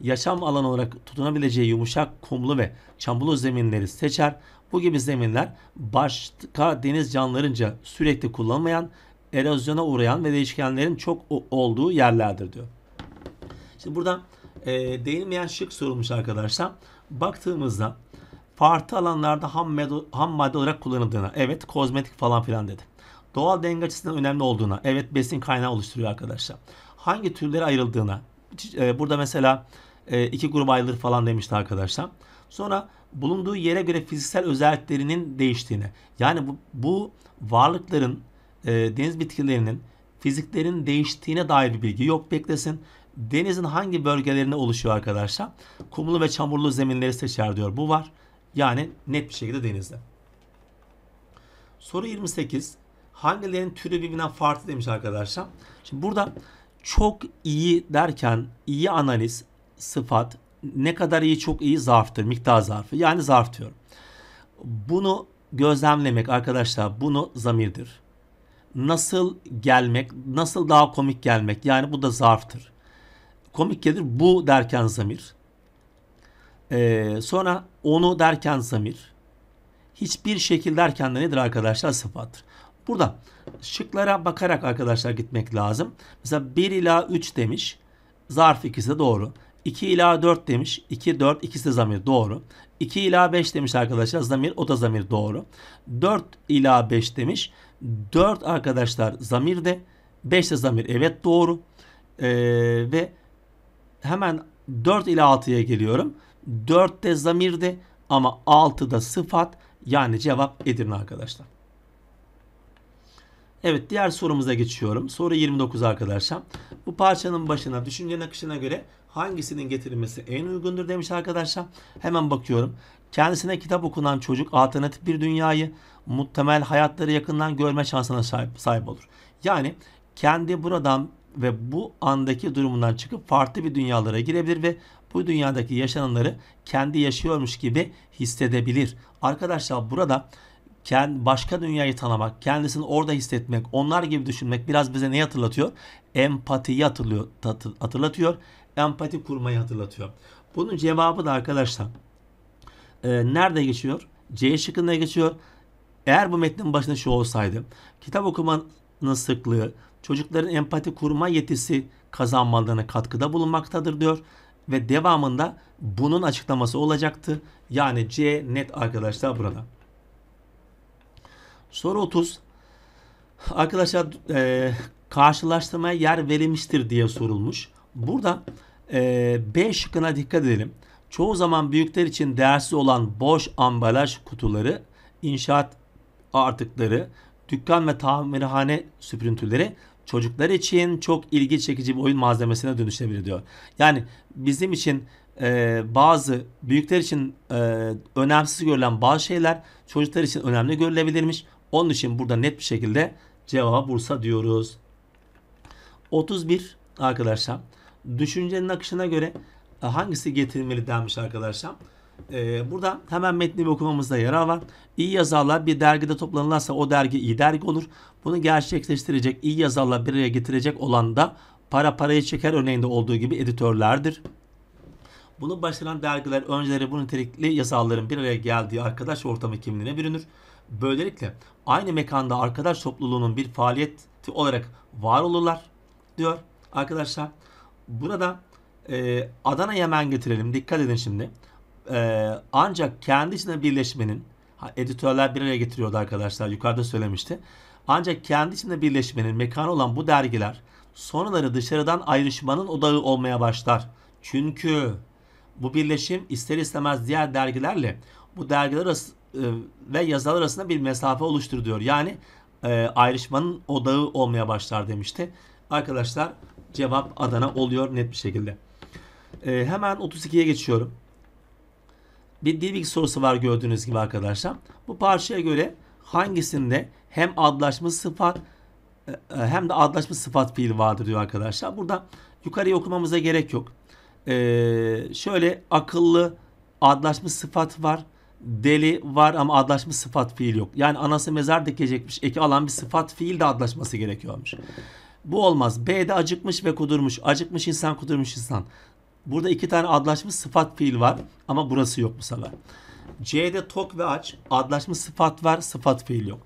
Yaşam alanı olarak tutunabileceği yumuşak, kumlu ve çamurlu zeminleri seçer. Bu gibi zeminler başka deniz canlılarınca sürekli kullanmayan erozyona uğrayan ve değişkenlerin çok olduğu yerlerdir diyor. Şimdi burada e, değinmeyen şık sorulmuş arkadaşlar baktığımızda farklı alanlarda ham, medo, ham madde olarak kullanıldığına, evet kozmetik falan filan dedi. Doğal denge açısından önemli olduğuna, evet besin kaynağı oluşturuyor arkadaşlar. Hangi türlere ayrıldığına, e, burada mesela e, iki grup ayrılır falan demişti arkadaşlar. Sonra bulunduğu yere göre fiziksel özelliklerinin değiştiğini, yani bu, bu varlıkların, e, deniz bitkilerinin fiziklerin değiştiğine dair bir bilgi yok beklesin denizin hangi bölgelerinde oluşuyor arkadaşlar? Kumlu ve çamurlu zeminleri seçer diyor. Bu var. Yani net bir şekilde denizde. Soru 28. Hangilerinin türü birbirinden farklı demiş arkadaşlar. Şimdi burada çok iyi derken iyi analiz sıfat ne kadar iyi çok iyi zarftır. Miktar zarfı. Yani zarf diyorum. Bunu gözlemlemek arkadaşlar bunu zamirdir. Nasıl gelmek, nasıl daha komik gelmek yani bu da zarftır komik gelir. Bu derken zamir. Ee, sonra onu derken zamir. Hiçbir şekil derken de nedir arkadaşlar? Sıfattır. Burada şıklara bakarak arkadaşlar gitmek lazım. Mesela 1 ila 3 demiş. Zarf ikisi de doğru. 2 ila 4 demiş. 2, 4 ikisi de zamir doğru. 2 ila 5 demiş arkadaşlar. Zamir o da zamir doğru. 4 ila 5 demiş. 4 arkadaşlar zamir de. 5 de zamir evet doğru. Ee, ve hemen 4 ile 6'ya geliyorum. de zamirdi ama da sıfat yani cevap Edirne arkadaşlar. Evet diğer sorumuza geçiyorum. Soru 29 arkadaşlar. Bu parçanın başına düşünce akışına göre hangisinin getirilmesi en uygundur demiş arkadaşlar. Hemen bakıyorum. Kendisine kitap okunan çocuk alternatif bir dünyayı muhtemel hayatları yakından görme şansına sahip, sahip olur. Yani kendi buradan ve bu andaki durumundan çıkıp farklı bir dünyalara girebilir ve bu dünyadaki yaşananları kendi yaşıyormuş gibi hissedebilir. Arkadaşlar burada kendi başka dünyayı tanımak, kendisini orada hissetmek, onlar gibi düşünmek biraz bize ne hatırlatıyor? Empatiyi hatırlıyor, hatırlatıyor. Empati kurmayı hatırlatıyor. Bunun cevabı da arkadaşlar e, nerede geçiyor? C şıkkında geçiyor. Eğer bu metnin başında şu olsaydı, kitap okumanın sıklığı, çocukların empati kurma yetisi kazanmalarına katkıda bulunmaktadır diyor ve devamında bunun açıklaması olacaktı Yani C net arkadaşlar burada. Soru 30. Arkadaşlar e, karşılaştırmaya yer verilmiştir diye sorulmuş. Burada e, B şıkkına dikkat edelim. Çoğu zaman büyükler için değersiz olan boş ambalaj kutuları, inşaat artıkları, dükkan ve tamirhane süprüntüleri çocuklar için çok ilgi çekici bir oyun malzemesine dönüşebilir diyor. Yani bizim için e, bazı büyükler için e, önemsiz görülen bazı şeyler çocuklar için önemli görülebilirmiş. Onun için burada net bir şekilde cevaba Bursa diyoruz. 31 arkadaşlar düşüncenin akışına göre e, hangisi getirilmeli denmiş arkadaşlar. Ee, burada hemen metni okumamızda yarar var. İyi yazarlar bir dergide toplanırlarsa o dergi iyi dergi olur. Bunu gerçekleştirecek, iyi yazarlar bir araya getirecek olan da para parayı çeker örneğinde olduğu gibi editörlerdir. Bunu başaran dergiler önceleri bu nitelikli yazarların bir araya geldiği arkadaş ortamı kimliğine bürünür. Böylelikle aynı mekanda arkadaş topluluğunun bir faaliyeti olarak var olurlar diyor arkadaşlar. Burada e, Adana Yemen getirelim. Dikkat edin şimdi e, ancak kendi içinde birleşmenin editörler bir araya getiriyordu arkadaşlar yukarıda söylemişti. Ancak kendi içinde birleşmenin mekanı olan bu dergiler sonraları dışarıdan ayrışmanın odağı olmaya başlar. Çünkü bu birleşim ister istemez diğer dergilerle bu dergiler arası, e, ve yazarlar arasında bir mesafe oluşturuyor. Yani e, ayrışmanın odağı olmaya başlar demişti. Arkadaşlar cevap Adana oluyor net bir şekilde. E, hemen 32'ye geçiyorum bir dil bilgi sorusu var gördüğünüz gibi arkadaşlar. Bu parçaya göre hangisinde hem adlaşma sıfat e, e, hem de adlaşma sıfat fiil vardır diyor arkadaşlar. Burada yukarıya okumamıza gerek yok. Ee, şöyle akıllı adlaşma sıfat var. Deli var ama adlaşma sıfat fiil yok. Yani anası mezar dikecekmiş. Eki alan bir sıfat fiil de adlaşması gerekiyormuş. Bu olmaz. B'de acıkmış ve kudurmuş. Acıkmış insan, kudurmuş insan. Burada iki tane adlaşmış sıfat fiil var ama burası yok bu sefer. C'de tok ve aç adlaşmış sıfat var sıfat fiil yok.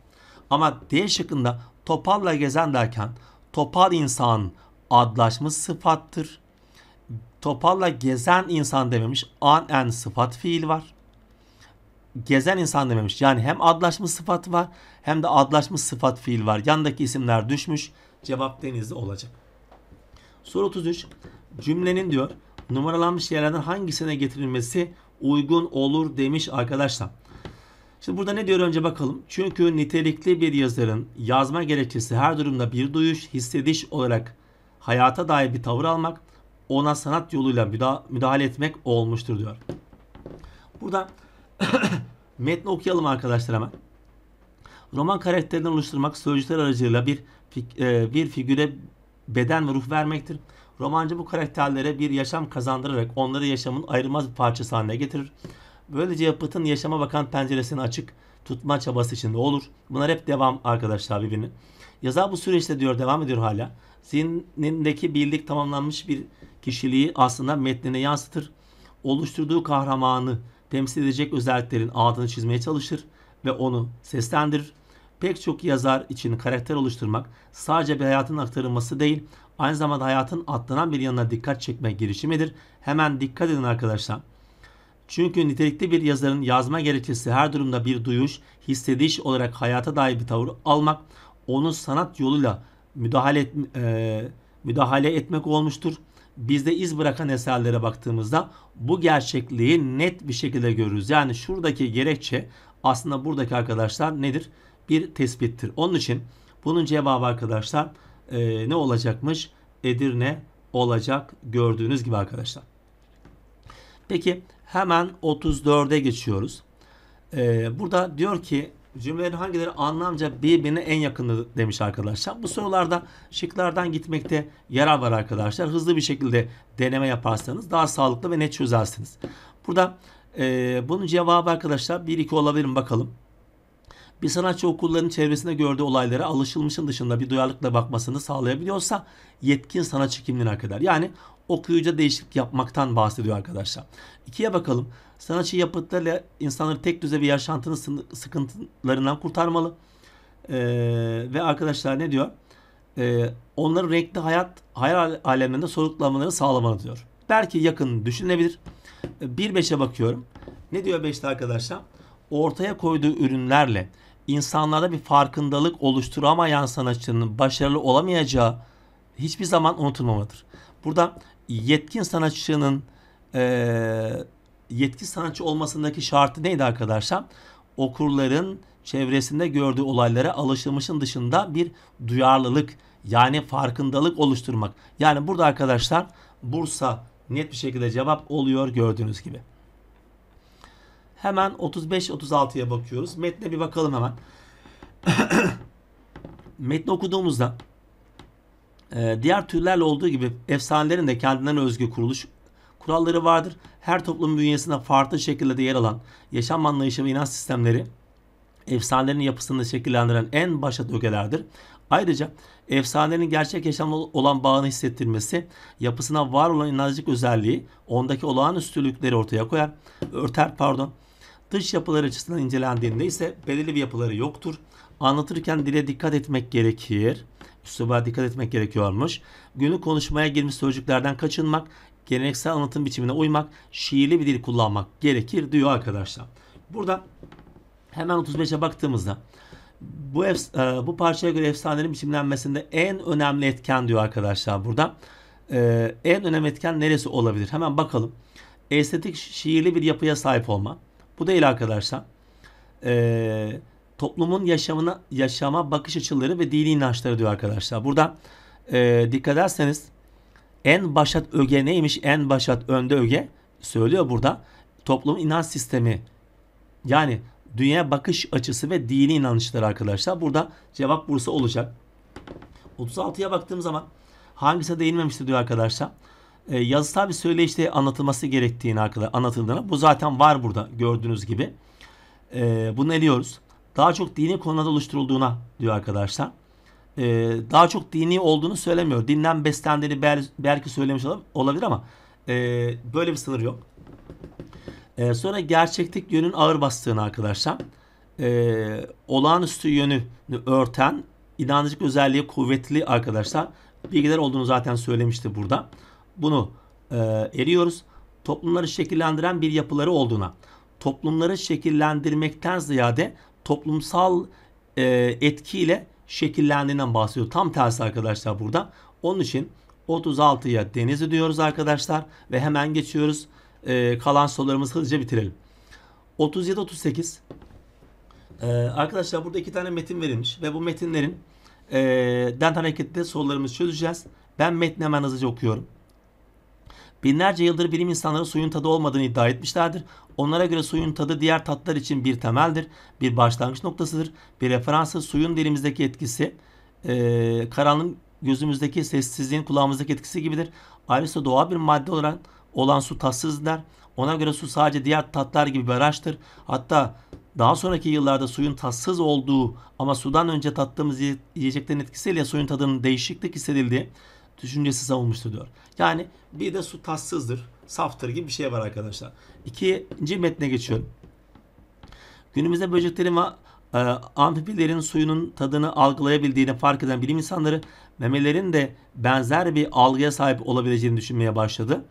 Ama D şıkkında topalla gezen derken topal insan adlaşmış sıfattır. Topalla gezen insan dememiş an en sıfat fiil var. Gezen insan dememiş. Yani hem adlaşmış sıfat var hem de adlaşmış sıfat fiil var. Yandaki isimler düşmüş. Cevap denizli olacak. Soru 33. Cümlenin diyor numaralanmış yerlerden hangisine getirilmesi uygun olur demiş arkadaşlar. Şimdi burada ne diyor önce bakalım. Çünkü nitelikli bir yazarın yazma gerekçesi her durumda bir duyuş, hissediş olarak hayata dair bir tavır almak, ona sanat yoluyla müdahale etmek olmuştur diyor. Burada metni okuyalım arkadaşlar hemen. Roman karakterini oluşturmak sözcükler aracılığıyla bir e, bir figüre beden ve ruh vermektir. Romancı bu karakterlere bir yaşam kazandırarak onları yaşamın ayrılmaz bir parçası haline getirir. Böylece yapıtın yaşama bakan penceresini açık tutma çabası içinde olur. Bunlar hep devam arkadaşlar birbirini. Yazar bu süreçte diyor devam ediyor hala. Zihnindeki bildik tamamlanmış bir kişiliği aslında metnine yansıtır. Oluşturduğu kahramanı temsil edecek özelliklerin altını çizmeye çalışır ve onu seslendirir. Pek çok yazar için karakter oluşturmak sadece bir hayatın aktarılması değil, aynı zamanda hayatın atlanan bir yanına dikkat çekme girişimidir. Hemen dikkat edin arkadaşlar. Çünkü nitelikli bir yazarın yazma gerekçesi her durumda bir duyuş, hissediş olarak hayata dair bir tavır almak, onu sanat yoluyla müdahale, et, e, müdahale etmek olmuştur. Bizde iz bırakan eserlere baktığımızda bu gerçekliği net bir şekilde görürüz. Yani şuradaki gerekçe aslında buradaki arkadaşlar nedir? Bir tespittir. Onun için bunun cevabı arkadaşlar e, ne olacakmış? Edirne olacak gördüğünüz gibi arkadaşlar. Peki hemen 34'e geçiyoruz. Ee, burada diyor ki cümlelerin hangileri anlamca birbirine en yakını demiş arkadaşlar. Bu sorularda şıklardan gitmekte yarar var arkadaşlar. Hızlı bir şekilde deneme yaparsanız daha sağlıklı ve net çözersiniz. Burada e, bunun cevabı arkadaşlar 1-2 olabilir mi bakalım bir sanatçı okulların çevresinde gördüğü olaylara alışılmışın dışında bir duyarlılıkla bakmasını sağlayabiliyorsa yetkin sanatçı kimliğine hak eder. Yani okuyucu değişiklik yapmaktan bahsediyor arkadaşlar. İkiye bakalım. Sanatçı yapıtlarıyla insanları tek düze bir yaşantının sıkıntılarından kurtarmalı. Ee, ve arkadaşlar ne diyor? Ee, onların renkli hayat, hayal alemlerinde soluklamalarını sağlamalı diyor. Belki yakın düşünebilir. 1-5'e ee, bakıyorum. Ne diyor 5'te arkadaşlar? Ortaya koyduğu ürünlerle insanlarda bir farkındalık oluşturamayan sanatçının başarılı olamayacağı hiçbir zaman unutulmamadır. Burada yetkin sanatçının e, yetkin sanatçı olmasındaki şartı neydi arkadaşlar? Okurların çevresinde gördüğü olaylara alışılmışın dışında bir duyarlılık yani farkındalık oluşturmak. Yani burada arkadaşlar Bursa net bir şekilde cevap oluyor gördüğünüz gibi. Hemen 35-36'ya bakıyoruz. Metne bir bakalım hemen. Metni okuduğumuzda e, diğer türlerle olduğu gibi efsanelerin de kendilerine özgü kuruluş kuralları vardır. Her toplum bünyesinde farklı şekilde de yer alan yaşam anlayışı ve inanç sistemleri efsanelerin yapısını şekillendiren en başa ögelerdir. Ayrıca efsanelerin gerçek yaşamla olan bağını hissettirmesi, yapısına var olan inancılık özelliği, ondaki olağanüstülükleri ortaya koyar, örter pardon. Dış yapılar açısından incelendiğinde ise belirli bir yapıları yoktur. Anlatırken dile dikkat etmek gerekir. Üsluba dikkat etmek gerekiyormuş. Günlük konuşmaya girmiş sözcüklerden kaçınmak, geleneksel anlatım biçimine uymak, şiirli bir dil kullanmak gerekir diyor arkadaşlar. Burada hemen 35'e baktığımızda bu efs e, bu parçaya göre efsanelerin biçimlenmesinde en önemli etken diyor arkadaşlar burada. E, en önemli etken neresi olabilir? Hemen bakalım. Estetik şiirli bir yapıya sahip olma. Bu değil arkadaşlar. Ee, toplumun yaşamına yaşama bakış açıları ve dini inançları diyor arkadaşlar. Burada e, dikkat ederseniz en başat öge neymiş? En başat önde öge söylüyor burada. Toplumun inanç sistemi yani dünya bakış açısı ve dini inançlar arkadaşlar. Burada cevap Bursa olacak. 36'ya baktığım zaman hangisi değinmemişti diyor arkadaşlar e, yazısal bir söyleşte anlatılması gerektiğini hakkında anlatıldığını bu zaten var burada gördüğünüz gibi. E, bunu eliyoruz. Daha çok dini konularda oluşturulduğuna diyor arkadaşlar. E, daha çok dini olduğunu söylemiyor. Dinden beslendiğini belki söylemiş olabilir ama e, böyle bir sınır yok. E, sonra gerçeklik yönün ağır bastığını arkadaşlar. E, olağanüstü yönü örten inancık özelliği kuvvetli arkadaşlar. Bilgiler olduğunu zaten söylemişti burada bunu e, eriyoruz. Toplumları şekillendiren bir yapıları olduğuna, toplumları şekillendirmekten ziyade toplumsal e, etkiyle şekillendiğinden bahsediyor. Tam tersi arkadaşlar burada. Onun için 36'ya denizi diyoruz arkadaşlar ve hemen geçiyoruz. E, kalan sorularımızı hızlıca bitirelim. 37-38 ee, arkadaşlar burada iki tane metin verilmiş ve bu metinlerin e, den hareketle sorularımızı çözeceğiz. Ben metni hemen hızlıca okuyorum. Binlerce yıldır bilim insanları suyun tadı olmadığını iddia etmişlerdir. Onlara göre suyun tadı diğer tatlar için bir temeldir, bir başlangıç noktasıdır, bir referansı suyun dilimizdeki etkisi, e, karanlığın gözümüzdeki sessizliğin kulağımızdaki etkisi gibidir. Ayrıca doğa bir madde olarak olan su tatsız Ona göre su sadece diğer tatlar gibi bir araçtır. Hatta daha sonraki yıllarda suyun tatsız olduğu ama sudan önce tattığımız yiyeceklerin etkisiyle suyun tadının değişiklik hissedildiği düşüncesi savunmuştur diyor. Yani bir de su tatsızdır, saftır gibi bir şey var arkadaşlar. İkinci metne geçiyorum. Günümüzde böceklerin ve e, amfibilerin suyunun tadını algılayabildiğini fark eden bilim insanları memelerin de benzer bir algıya sahip olabileceğini düşünmeye başladı.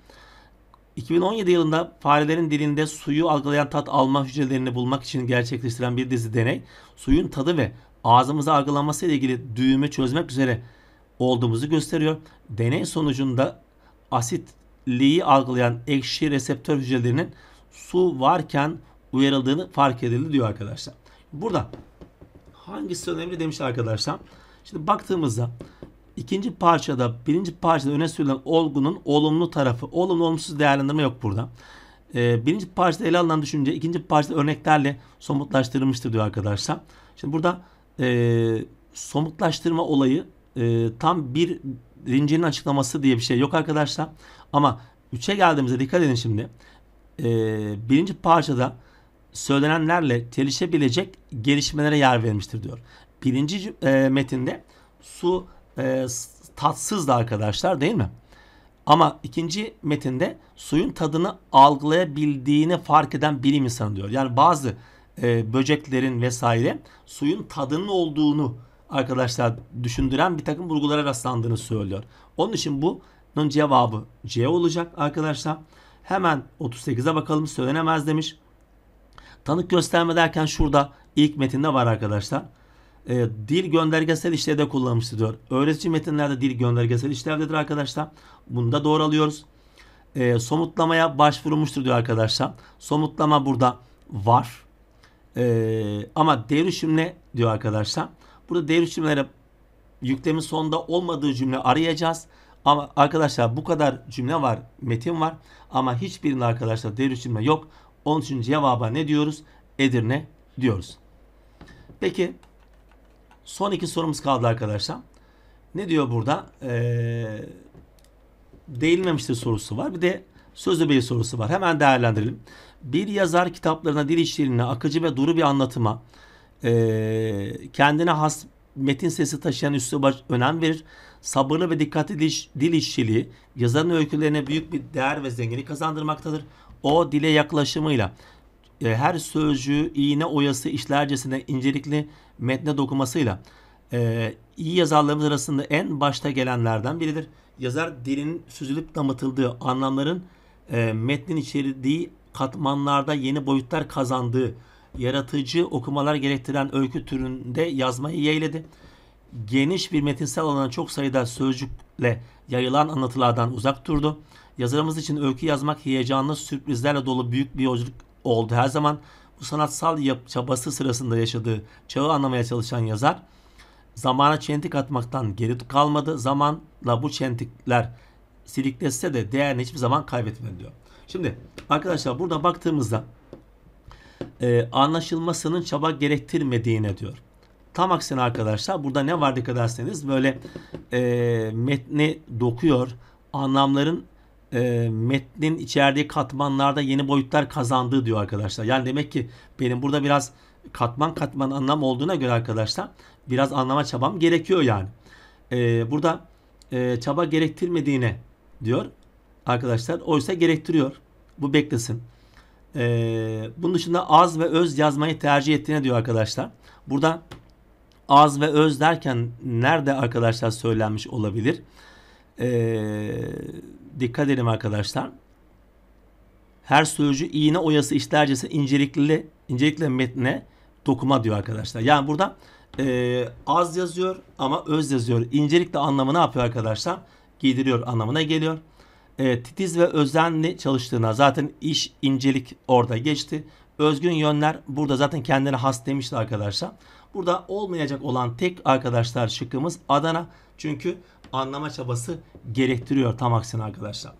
2017 yılında farelerin dilinde suyu algılayan tat alma hücrelerini bulmak için gerçekleştiren bir dizi deney, suyun tadı ve ağzımıza algılanması ile ilgili düğümü çözmek üzere olduğumuzu gösteriyor. Deney sonucunda asitliği algılayan ekşi reseptör hücrelerinin su varken uyarıldığını fark edildi diyor arkadaşlar. Burada hangisi önemli demiş arkadaşlar. Şimdi baktığımızda ikinci parçada birinci parçada öne sürülen olgunun olumlu tarafı. Olumlu olumsuz değerlendirme yok burada. Ee, birinci parçada ele alınan düşünce ikinci parçada örneklerle somutlaştırılmıştır diyor arkadaşlar. Şimdi burada e, somutlaştırma olayı e, tam bir rincinin açıklaması diye bir şey yok arkadaşlar. Ama 3'e geldiğimizde dikkat edin şimdi. E, birinci parçada söylenenlerle çelişebilecek gelişmelere yer vermiştir diyor. Birinci e, metinde su e, tatsızdı arkadaşlar değil mi? Ama ikinci metinde suyun tadını algılayabildiğini fark eden bilim insanı diyor. Yani bazı e, böceklerin vesaire suyun tadının olduğunu arkadaşlar düşündüren bir takım bulgulara rastlandığını söylüyor. Onun için bunun cevabı C olacak arkadaşlar. Hemen 38'e bakalım söylenemez demiş. Tanık gösterme derken şurada ilk metinde var arkadaşlar. E, dil göndergesel işlevde kullanmıştır diyor. Öğretici metinlerde dil göndergesel işlevdedir arkadaşlar. Bunu da doğru alıyoruz. E, somutlamaya başvurulmuştur diyor arkadaşlar. Somutlama burada var. E, ama ne diyor arkadaşlar. Burada devrik cümlelere yüklemin sonunda olmadığı cümle arayacağız. Ama arkadaşlar bu kadar cümle var, metin var ama hiçbirinde arkadaşlar devrik cümle yok. Onun için cevaba ne diyoruz? Edirne diyoruz. Peki son iki sorumuz kaldı arkadaşlar. Ne diyor burada? Ee, değilmemiştir sorusu var. Bir de sözlü bir sorusu var. Hemen değerlendirelim. Bir yazar kitaplarına dil işlerine akıcı ve duru bir anlatıma e, kendine has metin sesi taşıyan üsluba önem verir. Sabırlı ve dikkatli dil, dil işçiliği yazarın öykülerine büyük bir değer ve zenginlik kazandırmaktadır. O dile yaklaşımıyla e, her sözcüğü iğne oyası işlercesine incelikli metne dokumasıyla e, iyi yazarlarımız arasında en başta gelenlerden biridir. Yazar dilin süzülüp damıtıldığı anlamların e, metnin içerdiği katmanlarda yeni boyutlar kazandığı yaratıcı okumalar gerektiren öykü türünde yazmayı yeğledi. Geniş bir metinsel alana çok sayıda sözcükle yayılan anlatılardan uzak durdu. Yazarımız için öykü yazmak heyecanlı sürprizlerle dolu büyük bir yolculuk oldu her zaman. Bu sanatsal yap çabası sırasında yaşadığı çağı anlamaya çalışan yazar zamana çentik atmaktan geri kalmadı. Zamanla bu çentikler siliklese de değerini hiçbir zaman kaybetmedi diyor. Şimdi arkadaşlar burada baktığımızda e, anlaşılmasının çaba gerektirmediğine diyor. Tam aksine arkadaşlar burada ne var dikkat ederseniz böyle e, metni dokuyor. Anlamların e, metnin içerdiği katmanlarda yeni boyutlar kazandığı diyor arkadaşlar. Yani demek ki benim burada biraz katman katman anlam olduğuna göre arkadaşlar biraz anlama çabam gerekiyor yani. E, burada e, çaba gerektirmediğine diyor arkadaşlar. Oysa gerektiriyor. Bu beklesin. Ee, bunun dışında az ve öz yazmayı tercih ettiğine diyor arkadaşlar. Burada az ve öz derken nerede arkadaşlar söylenmiş olabilir? Ee, dikkat edelim arkadaşlar. Her sözcü iğne oyası işlercesi incelikli, incelikle metne dokuma diyor arkadaşlar. Yani burada e, az yazıyor ama öz yazıyor. İncelikle anlamı ne yapıyor arkadaşlar? Giydiriyor anlamına geliyor e, titiz ve özenli çalıştığına zaten iş incelik orada geçti. Özgün yönler burada zaten kendine has demişti arkadaşlar. Burada olmayacak olan tek arkadaşlar şıkkımız Adana. Çünkü anlama çabası gerektiriyor tam aksine arkadaşlar.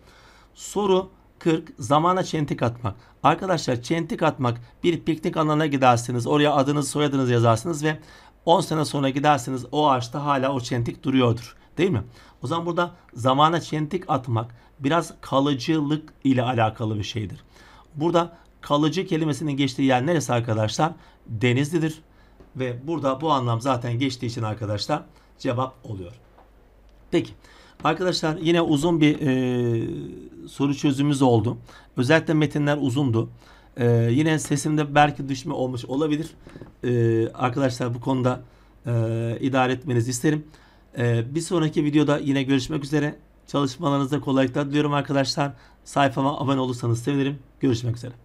Soru 40 zamana çentik atmak. Arkadaşlar çentik atmak bir piknik alanına gidersiniz. Oraya adınızı soyadınızı yazarsınız ve 10 sene sonra gidersiniz o ağaçta hala o çentik duruyordur. Değil mi? O zaman burada zamana çentik atmak biraz kalıcılık ile alakalı bir şeydir. Burada kalıcı kelimesinin geçtiği yer neresi arkadaşlar? Denizlidir. Ve burada bu anlam zaten geçtiği için arkadaşlar cevap oluyor. Peki arkadaşlar yine uzun bir e, soru çözümümüz oldu. Özellikle metinler uzundu. E, yine sesimde belki düşme olmuş olabilir. E, arkadaşlar bu konuda e, idare etmenizi isterim. E, bir sonraki videoda yine görüşmek üzere. Çalışmalarınızda kolaylıklar diliyorum arkadaşlar. Sayfama abone olursanız sevinirim. Görüşmek üzere.